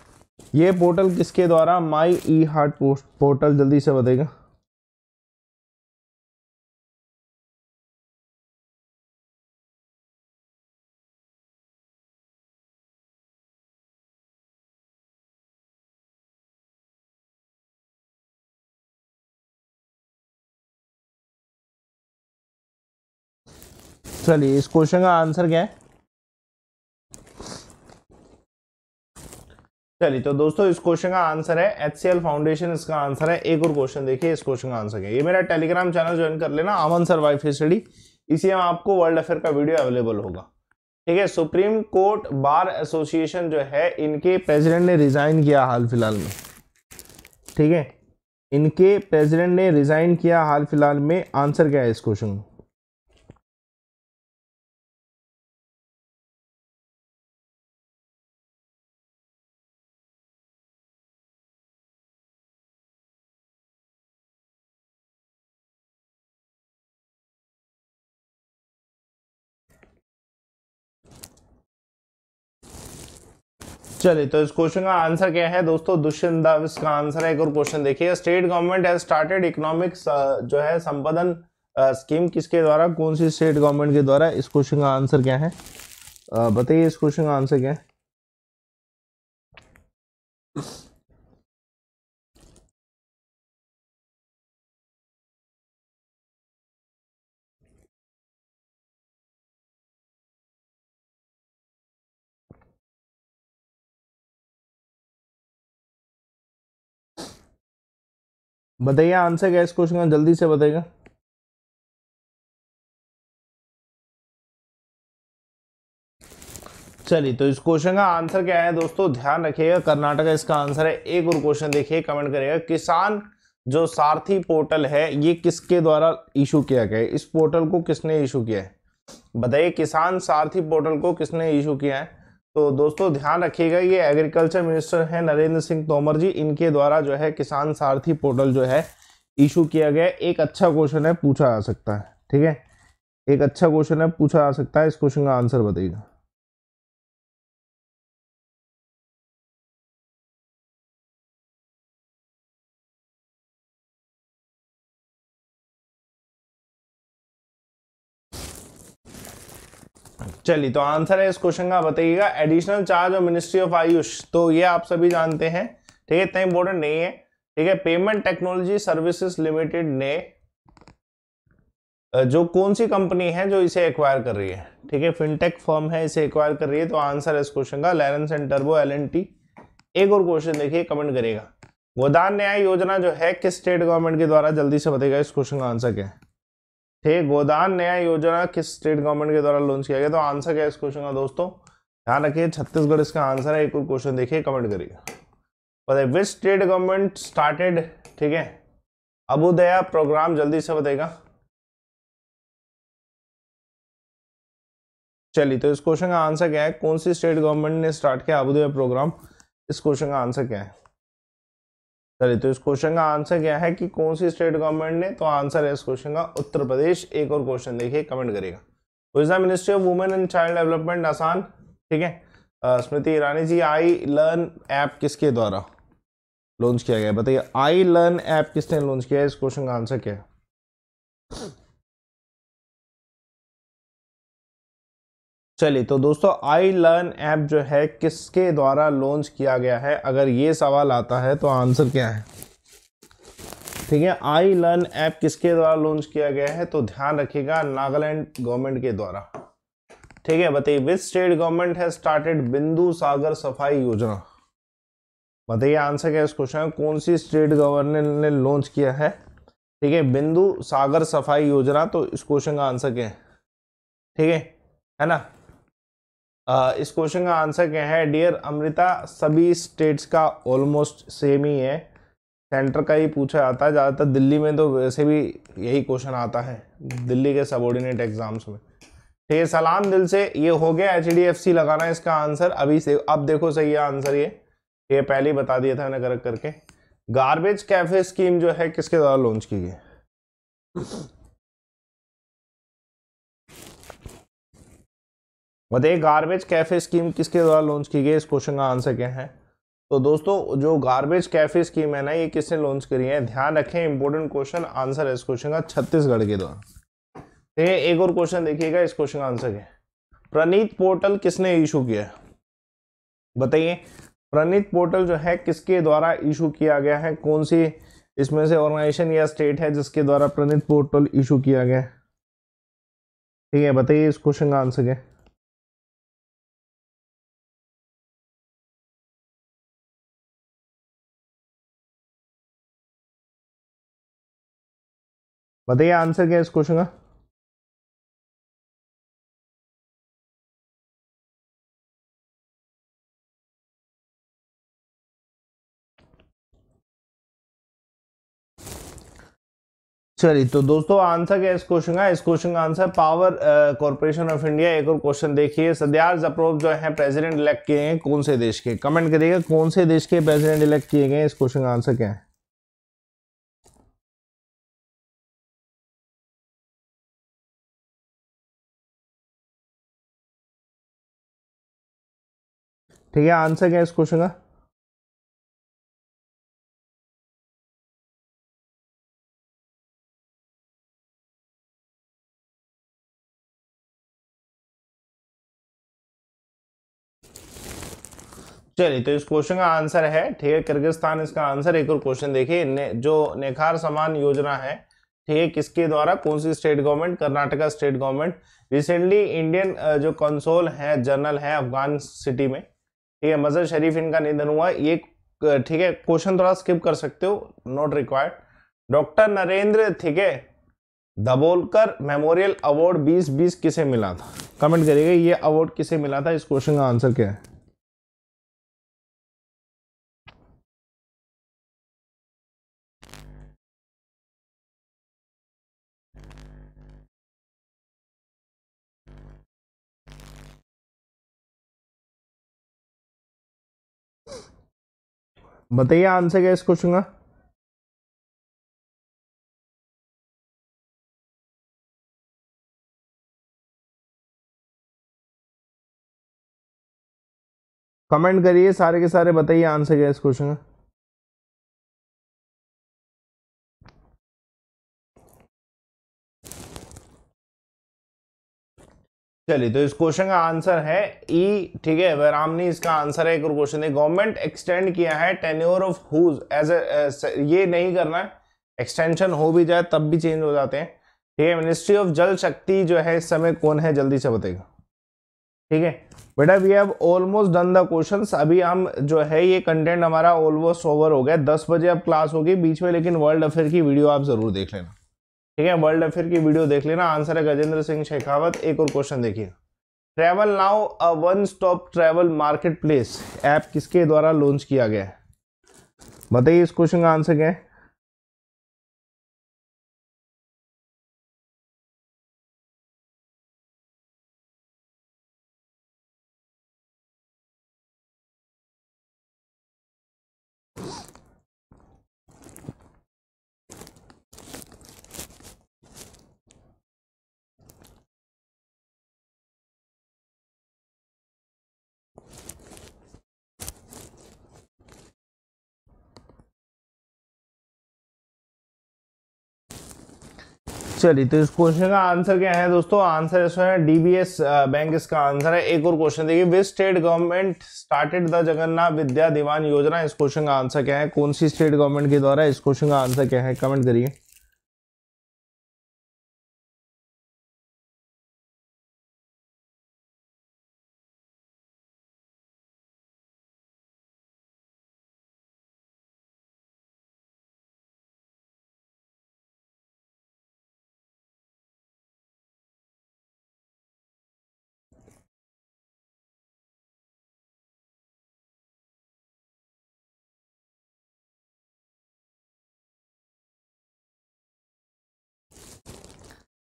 ये पोर्टल किसके द्वारा माई ई हार्ट पोर्टल जल्दी से बताइएगा चलिए इस क्वेश्चन का आंसर क्या है चलिए तो दोस्तों इस क्वेश्चन का आंसर है एच फाउंडेशन इसका आंसर है एक और क्वेश्चन देखिए इस क्वेश्चन का आंसर है ये मेरा टेलीग्राम चैनल ज्वाइन कर लेना अमन सर स्टडी इसी में आपको वर्ल्ड अफेयर का वीडियो अवेलेबल होगा ठीक है सुप्रीम कोर्ट बार एसोसिएशन जो है इनके प्रेसिडेंट ने रिजाइन किया हाल फिलहाल में ठीक है इनके प्रेजिडेंट ने रिजाइन किया हाल फिलहाल में आंसर क्या है इस क्वेश्चन चलिए तो इस क्वेश्चन का आंसर क्या है दोस्तों दुष्यंत का आंसर है एक और क्वेश्चन देखिए state government has started economic जो है संपादन स्कीम किसके द्वारा कौन सी स्टेट गवर्नमेंट के द्वारा इस क्वेश्चन का आंसर क्या है बताइए इस क्वेश्चन का आंसर क्या है बताइए आंसर क्या इस क्वेश्चन का जल्दी से बताइएगा चलिए तो इस क्वेश्चन का आंसर क्या है दोस्तों ध्यान रखिएगा कर्नाटक इसका आंसर है एक और क्वेश्चन देखिए कमेंट करिएगा किसान जो सारथी पोर्टल है ये किसके द्वारा इशू किया गया है इस पोर्टल को किसने इशू किया है बताइए किसान सारथी पोर्टल को किसने इशू किया है तो दोस्तों ध्यान रखिएगा ये एग्रीकल्चर मिनिस्टर हैं नरेंद्र सिंह तोमर जी इनके द्वारा जो है किसान सारथी पोर्टल जो है इशू किया गया एक अच्छा क्वेश्चन है पूछा जा सकता है ठीक है एक अच्छा क्वेश्चन है पूछा जा सकता है इस क्वेश्चन का आंसर बताइएगा चलिए तो आंसर है इस क्वेश्चन का बताइएगा एडिशनल चार्ज और मिनिस्ट्री ऑफ आयुष तो ये आप सभी जानते हैं ठीक है इतना इंपॉर्टेंट नहीं है ठीक है पेमेंट टेक्नोलॉजी सर्विसेज लिमिटेड ने जो कौन सी कंपनी है जो इसे एक्वायर कर रही है ठीक है फिनटेक फर्म है इसे एक्वायर कर रही है तो आंसर है इस क्वेश्चन का लेरन सेंटर वो एल एक और क्वेश्चन देखिए कमेंट करेगा गोदान न्याय योजना जो है किस स्टेट गवर्नमेंट के द्वारा जल्दी से बताएगा इस क्वेश्चन का आंसर क्या है हे गोदान न्याय योजना किस स्टेट गवर्नमेंट के द्वारा लॉन्च किया गया तो आंसर क्या है इस क्वेश्चन का दोस्तों ध्यान रखिए छत्तीसगढ़ इसका आंसर है एक और क्वेश्चन देखिए कमेंट करिए विच स्टेट गवर्नमेंट स्टार्टेड ठीक है अबुदया प्रोग्राम जल्दी से बताएगा चलिए तो इस क्वेश्चन का आंसर क्या है कौन सी स्टेट गवर्नमेंट ने स्टार्ट किया अबुदया प्रोग्राम इस क्वेश्चन का आंसर क्या है चलिए तो इस क्वेश्चन का आंसर क्या है कि कौन सी स्टेट गवर्नमेंट ने तो आंसर है इस क्वेश्चन का उत्तर प्रदेश एक और क्वेश्चन देखिए कमेंट करेगा Odisha ministry of women and child development आसान ठीक है स्मृति ईरानी जी आई लर्न ऐप किसके द्वारा लॉन्च किया गया बताइए आई लर्न ऐप किसने लॉन्च किया है इस क्वेश्चन का आंसर क्या है चलिए तो दोस्तों आई लर्न ऐप जो है किसके द्वारा लॉन्च किया गया है अगर ये सवाल आता है तो आंसर क्या है ठीक है आई लर्न ऐप किसके द्वारा लॉन्च किया गया है तो ध्यान रखिएगा नागालैंड गवर्नमेंट के द्वारा ठीक है बताइए विच स्टेट गवर्नमेंट है स्टार्टेड बिंदु सागर सफाई योजना बताइए आंसर क्या है इस क्वेश्चन कौन सी स्टेट गवर्नमेंट ने लॉन्च किया है ठीक है बिंदु सागर सफाई योजना तो इस क्वेश्चन का आंसर क्या है ठीक है है ना इस क्वेश्चन का आंसर क्या है डियर अमृता सभी स्टेट्स का ऑलमोस्ट सेम ही है सेंटर का ही पूछा जाता है ज़्यादातर दिल्ली में तो वैसे भी यही क्वेश्चन आता है दिल्ली के सबॉर्डिनेट एग्जाम्स में ठीक तो है सलाम दिल से ये हो गया एच डी लगाना इसका आंसर अभी से अब देखो सही है आंसर ये ये पहले ही बता दिया था मैंने करेक्ट करके गार्बेज कैफे स्कीम जो है किसके द्वारा लॉन्च की गई बताइए गार्बेज कैफे स्कीम किसके द्वारा लॉन्च की गई इस क्वेश्चन का आंसर क्या है तो दोस्तों जो गार्बेज कैफे स्कीम है ना ये किसने लॉन्च करी है ध्यान रखें इंपॉर्टेंट क्वेश्चन आंसर है इस क्वेश्चन का छत्तीसगढ़ के द्वारा ठीक है एक और क्वेश्चन देखिएगा इस क्वेश्चन का आंसर क्या प्रणीत पोर्टल किसने इशू किया है बताइए प्रणीत पोर्टल जो है किसके द्वारा इशू किया गया है कौन सी इसमें से ऑर्गेनाइजेशन या स्टेट है जिसके द्वारा प्रणीत पोर्टल इशू किया गया है ठीक है बताइए इस क्वेश्चन का आंसर क्या बताइए आंसर क्या है इस क्वेश्चन का चलिए तो दोस्तों आंसर क्या इस क्वेश्चन का इस क्वेश्चन का answer power corporation of India एक और क्वेश्चन देखिए सद्यार जप्रोफ जो है प्रेसिडेंट इलेक्ट किए हैं कौन से देश के कमेंट करिएगा कौन से देश के प्रेसिडेंट इलेक्ट किए गए इस क्वेश्चन का आंसर क्या है ठीक है आंसर क्या है इस क्वेश्चन का चलिए तो इस क्वेश्चन का आंसर है ठीक है किर्गिस्तान इसका आंसर एक और क्वेश्चन देखिए ने, जो नेखार समान योजना है ठीक है किसके द्वारा कौन सी state government Karnataka state government recently Indian जो कंसोल है जनरल है अफगान सिटी में ठीक है मजहर शरीफ इनका निधन हुआ ये ठीक है क्वेश्चन थोड़ा स्किप कर सकते हो नॉट रिक्वायर्ड डॉक्टर नरेंद्र है दबोलकर मेमोरियल अवार्ड 2020 किसे मिला था कमेंट करिएगा ये अवार्ड किसे मिला था इस क्वेश्चन का आंसर क्या है बताइए आंसर क्या इस क्वेश्चन का कमेंट करिए सारे के सारे बताइए आंसर क्या इस क्वेश्चन का चलिए तो इस क्वेश्चन का आंसर है ई e, ठीक है वैरामनी इसका आंसर है एक और क्वेश्चन है गवर्नमेंट एक्सटेंड किया है टेन्योर ऑफ हुज एज ये नहीं करना है एक्सटेंशन हो भी जाए तब भी चेंज हो जाते हैं ठीक है मिनिस्ट्री ऑफ जल शक्ति जो है इस समय कौन है जल्दी से बताएगा ठीक है बेटा we have almost done the question अभी हम जो है ये कंटेंट हमारा ऑलमोस्ट ओवर हो गया दस बजे अब क्लास होगी बीच में लेकिन वर्ल्ड अफेयर की वीडियो आप जरूर देख लेना ठीक है वर्ल्ड अफेयर की वीडियो देख लेना आंसर है गजेंद्र सिंह शेखावत एक और क्वेश्चन देखिए travel now a one stop travel marketplace app किसके द्वारा लॉन्च किया गया है बताइए इस क्वेश्चन का आंसर क्या है चलिए तो इस क्वेश्चन का आंसर क्या है दोस्तों आंसर इसमें है डीबीएस बैंक इसका आंसर है एक और क्वेश्चन देखिए which state government started the Jagannath Vidya Diwan Yojana इस क्वेश्चन का आंसर क्या है कौन सी स्टेट गवर्नमेंट के द्वारा इस क्वेश्चन का आंसर क्या है कमेंट करिए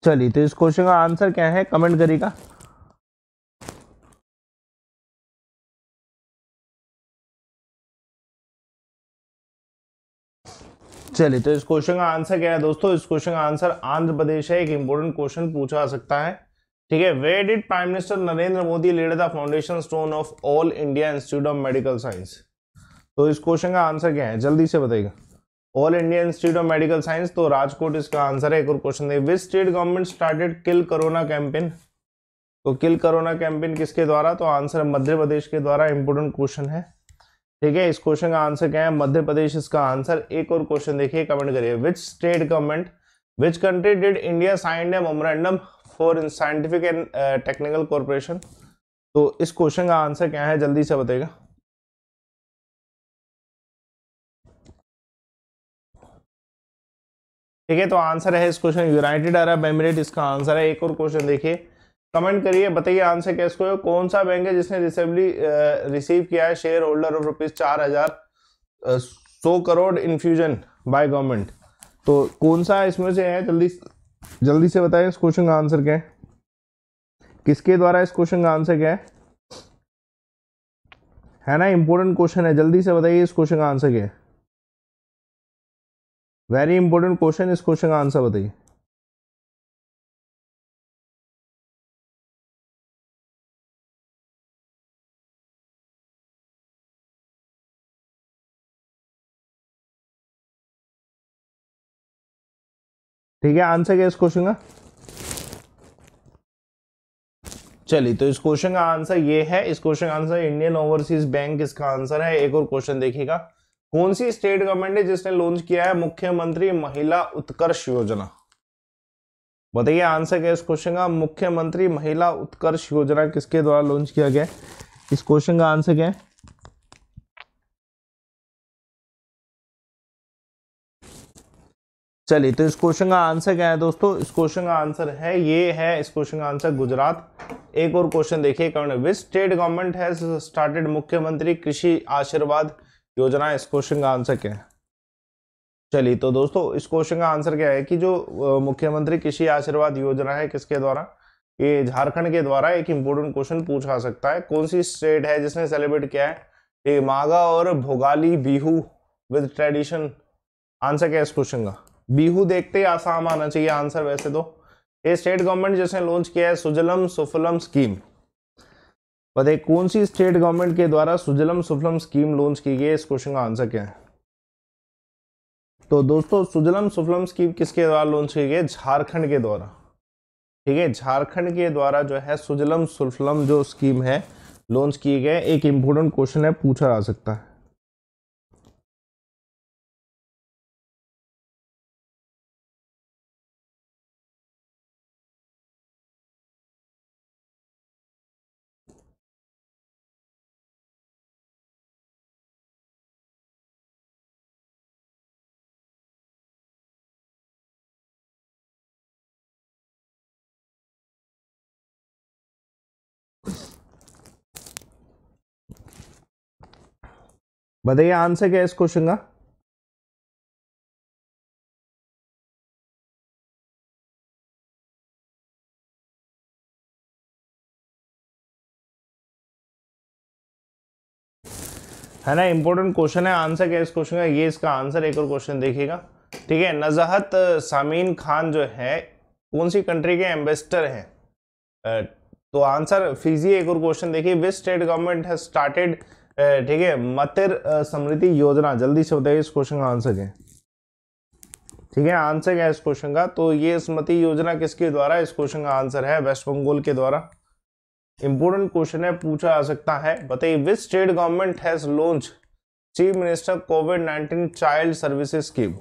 चलिए तो इस क्वेश्चन का आंसर क्या है कमेंट करिएगा चलिए तो इस क्वेश्चन का आंसर क्या है दोस्तों इस क्वेश्चन का आंसर आंध्र प्रदेश है एक इंपॉर्टेंट क्वेश्चन पूछा जा सकता है ठीक है where did prime minister Narendra Modi lead the foundation stone of all India institute of medical science तो इस क्वेश्चन का आंसर क्या है जल्दी से बताइएगा all India institute of medical science तो राजकोट इसका आंसर है एक और क्वेश्चन है which state government started kill corona campaign तो किल कोरोना कैंपेन किसके द्वारा तो आंसर है मध्य प्रदेश के द्वारा इंपोर्टेंट क्वेश्चन है ठीक है इस क्वेश्चन का आंसर क्या है मध्य प्रदेश इसका आंसर एक और क्वेश्चन देखिए कमेंट करिए which state government which country did India sign a memorandum for scientific and technical corporation तो इस क्वेश्चन का आंसर क्या है जल्दी से बताएगा ठीक है तो आंसर है इस क्वेश्चन यूनाइटेड अरब एमिरेट इसका आंसर है एक और क्वेश्चन देखिए कमेंट करिए बताइए आंसर कैसे इसको कौन सा बैंक है जिसने रिसेबली रिसीव किया है शेयर होल्डर ऑफ रुपीज चार हजार सौ करोड़ इन्फ्यूजन बाय गवर्नमेंट तो कौन सा इसमें से है जल्दी जल्दी से बताएं इस क्वेश्चन का आंसर क्या है किसके द्वारा इस क्वेश्चन का आंसर क्या है है ना इंपॉर्टेंट क्वेश्चन है जल्दी से बताइए इस क्वेश्चन का आंसर क्या है वेरी इंपॉर्टेंट क्वेश्चन इस क्वेश्चन का आंसर बताइए ठीक है आंसर क्या इस क्वेश्चन का चलिए तो इस क्वेश्चन का आंसर ये है इस क्वेश्चन का आंसर इंडियन ओवरसीज बैंक इसका आंसर है एक और क्वेश्चन देखिएगा कौन सी स्टेट गवर्नमेंट है जिसने लॉन्च किया है मुख्यमंत्री महिला उत्कर्ष योजना बताइए आंसर क्या इस क्वेश्चन का मुख्यमंत्री महिला उत्कर्ष योजना किसके द्वारा लॉन्च किया गया इस क्वेश्चन का आंसर क्या है चलिए तो इस क्वेश्चन का आंसर क्या है दोस्तों इस क्वेश्चन का आंसर है ये है इस क्वेश्चन का आंसर गुजरात एक और क्वेश्चन देखिए कर्ण which state government has started Mukhyamantri Krishi आशीर्वाद योजना इस क्वेश्चन का आंसर क्या है चलिए तो दोस्तों इस क्वेश्चन का आंसर क्या है कि जो मुख्यमंत्री कृषि आशीर्वाद योजना है किसके द्वारा ये झारखंड के द्वारा एक इम्पोर्टेंट क्वेश्चन पूछा सकता है कौन सी स्टेट है जिसने सेलिब्रेट किया है ये माघा और Bhogali Bihu with tradition answer क्या है इस क्वेश्चन का बिहू देखते ही आसाम आना चाहिए आंसर वैसे तो ये स्टेट गवर्नमेंट जिसने लॉन्च किया है सुजलम सुफलम स्कीम बताइए कौन सी स्टेट गवर्नमेंट के द्वारा सुजलम सुफलम स्कीम लॉन्च की गई है इस क्वेश्चन का आंसर क्या है तो दोस्तों सुजलम सुफलम स्कीम किसके द्वारा लॉन्च की गई है झारखंड के द्वारा ठीक है झारखंड के द्वारा जो है सुजलम सुफलम जो स्कीम है लॉन्च किए गए एक इंपॉर्टेंट क्वेश्चन है पूछा जा सकता है बताइए आंसर क्या है इस क्वेश्चन का है ना इंपॉर्टेंट क्वेश्चन है आंसर क्या है इस क्वेश्चन का ये इसका आंसर एक और क्वेश्चन देखिएगा ठीक है नजाहत सामीन खान जो है कौन सी कंट्री के एम्बेसडर हैं तो आंसर फीजिए एक और क्वेश्चन देखिए विस स्टेट गवर्नमेंट है स्टार्टेड ठीक है मतिर समृद्धि योजना जल्दी से बताइए इस क्वेश्चन का आंसर क्या ठीक है आंसर क्या है इस क्वेश्चन का तो ये स्मृति योजना किसके द्वारा इस क्वेश्चन का आंसर है वेस्ट बंगाल के द्वारा इंपोर्टेंट क्वेश्चन है पूछा जा सकता है बताइए which state government has launch chief minister covid nineteen child services scheme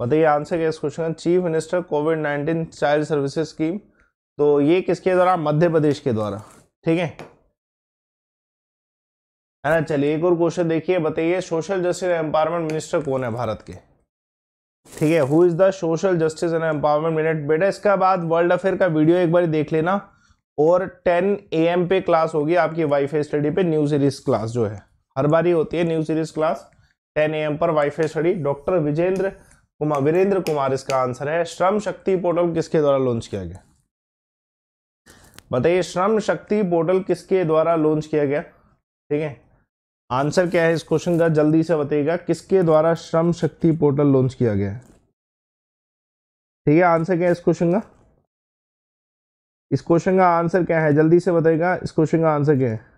बताइए आंसर क्या इस क्वेश्चन का chief minister covid nineteen child services scheme तो ये किसके द्वारा मध्य प्रदेश के द्वारा ठीक है है ना चलिए एक और क्वेश्चन देखिए बताइए social justice and empowerment minister कौन है भारत के ठीक है who is the social justice and empowerment minister बेटा इसका बाद वर्ल्ड अफेयर का वीडियो एक बार देख लेना और 10 एम पे क्लास होगी आपकी वाईफाई स्टडी पे न्यू सीरीज क्लास जो है हर बार ही होती है न्यू सीरीज क्लास 10 एम पर WiFi study doctor Vijendra Kumar Virendra Kumar इसका आंसर है श्रम शक्ति पोर्टल किसके द्वारा लॉन्च किया गया बताइए श्रम शक्ति पोर्टल किसके द्वारा लॉन्च किया गया ठीक है आंसर क्या है इस क्वेश्चन का जल्दी से बताइएगा किसके द्वारा श्रम शक्ति पोर्टल लॉन्च किया गया है ठीक है आंसर क्या है इस क्वेश्चन का इस क्वेश्चन का आंसर क्या है जल्दी से बताइएगा इस क्वेश्चन का आंसर क्या है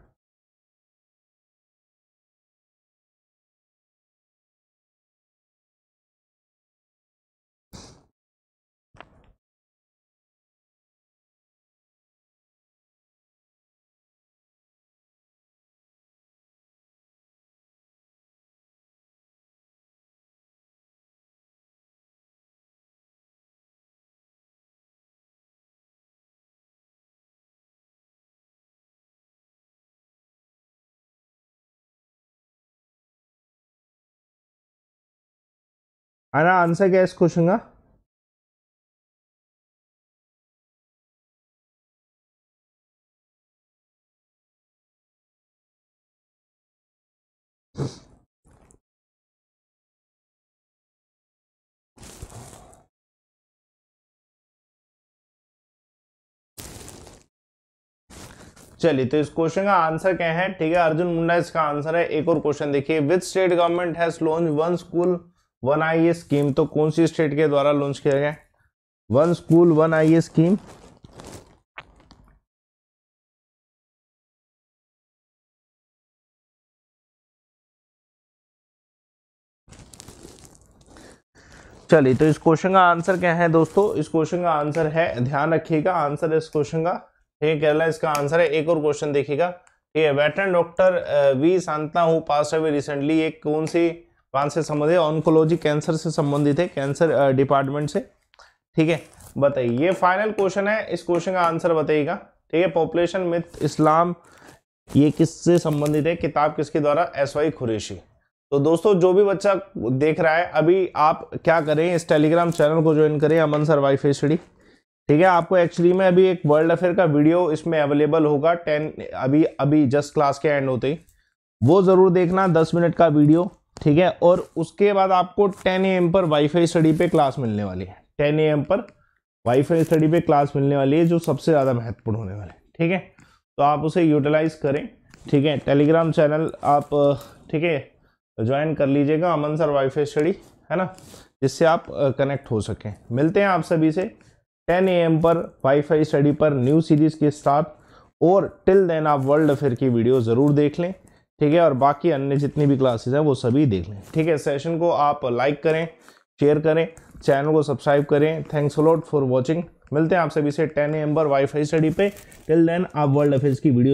आना आंसर क्या है इस क्वेश्चन का चलिए तो इस क्वेश्चन का आंसर क्या है ठीक है अर्जुन मुंडा इसका आंसर है एक और क्वेश्चन देखिए which state government has launch one school one I A scheme तो कौन सी स्टेट के द्वारा लॉन्च किया गया one school one I A scheme चलिए तो इस क्वेश्चन का आंसर क्या है दोस्तों इस क्वेश्चन का आंसर है ध्यान रखिएगा आंसर इस क्वेश्चन का ठीक है केरला इसका आंसर है एक और क्वेश्चन देखिएगा ठीक है वेटरन डॉक्टर वी सांता हूँ पास अवे रिसेंटली एक कौन सी कहाँ से संबंधित ऑनकोलॉजी कैंसर से संबंधित है कैंसर डिपार्टमेंट uh, से ठीक है बताइए ये फाइनल क्वेश्चन है इस क्वेश्चन का आंसर बताइएगा ठीक है पॉपुलेशन मिथ इस्लाम ये किससे संबंधित है किताब किसके द्वारा एस वाई खुरेशी तो दोस्तों जो भी बच्चा देख रहा है अभी आप क्या करें इस टेलीग्राम चैनल को ज्वाइन करें अमन सर वाई फेसडी ठीक है आपको एक्चुअली में अभी एक वर्ल्ड अफेयर का वीडियो इसमें अवेलेबल होगा टेन अभी अभी जस्ट क्लास के एंड होते ही वो ज़रूर देखना दस मिनट का वीडियो ठीक है और उसके बाद आपको 10 एम पर वाईफाई स्टडी पे क्लास मिलने वाली है 10 एम पर वाईफाई स्टडी पे क्लास मिलने वाली है जो सबसे ज़्यादा महत्वपूर्ण होने वाली है ठीक है तो आप उसे यूटिलाइज़ करें ठीक है टेलीग्राम चैनल आप ठीक है ज्वाइन कर लीजिएगा अमन सर वाईफाई स्टडी है ना जिससे आप कनेक्ट हो सकें मिलते हैं आप सभी से 10 एम पर वाईफाई स्टडी पर न्यू सीरीज़ के साथ और टिल देन आप वर्ल्ड अफेयर की वीडियो ज़रूर देख लें ठीक है और बाकी अन्य जितनी भी क्लासेस हैं वो सभी देख लें ठीक है सेशन को आप लाइक करें शेयर करें चैनल को सब्सक्राइब करें थैंक्स अलॉट फॉर वॉचिंग मिलते हैं आप सभी से टेन एम्बर फाई स्टडी पे टिल देन आप वर्ल्ड अफेयर्स की वीडियो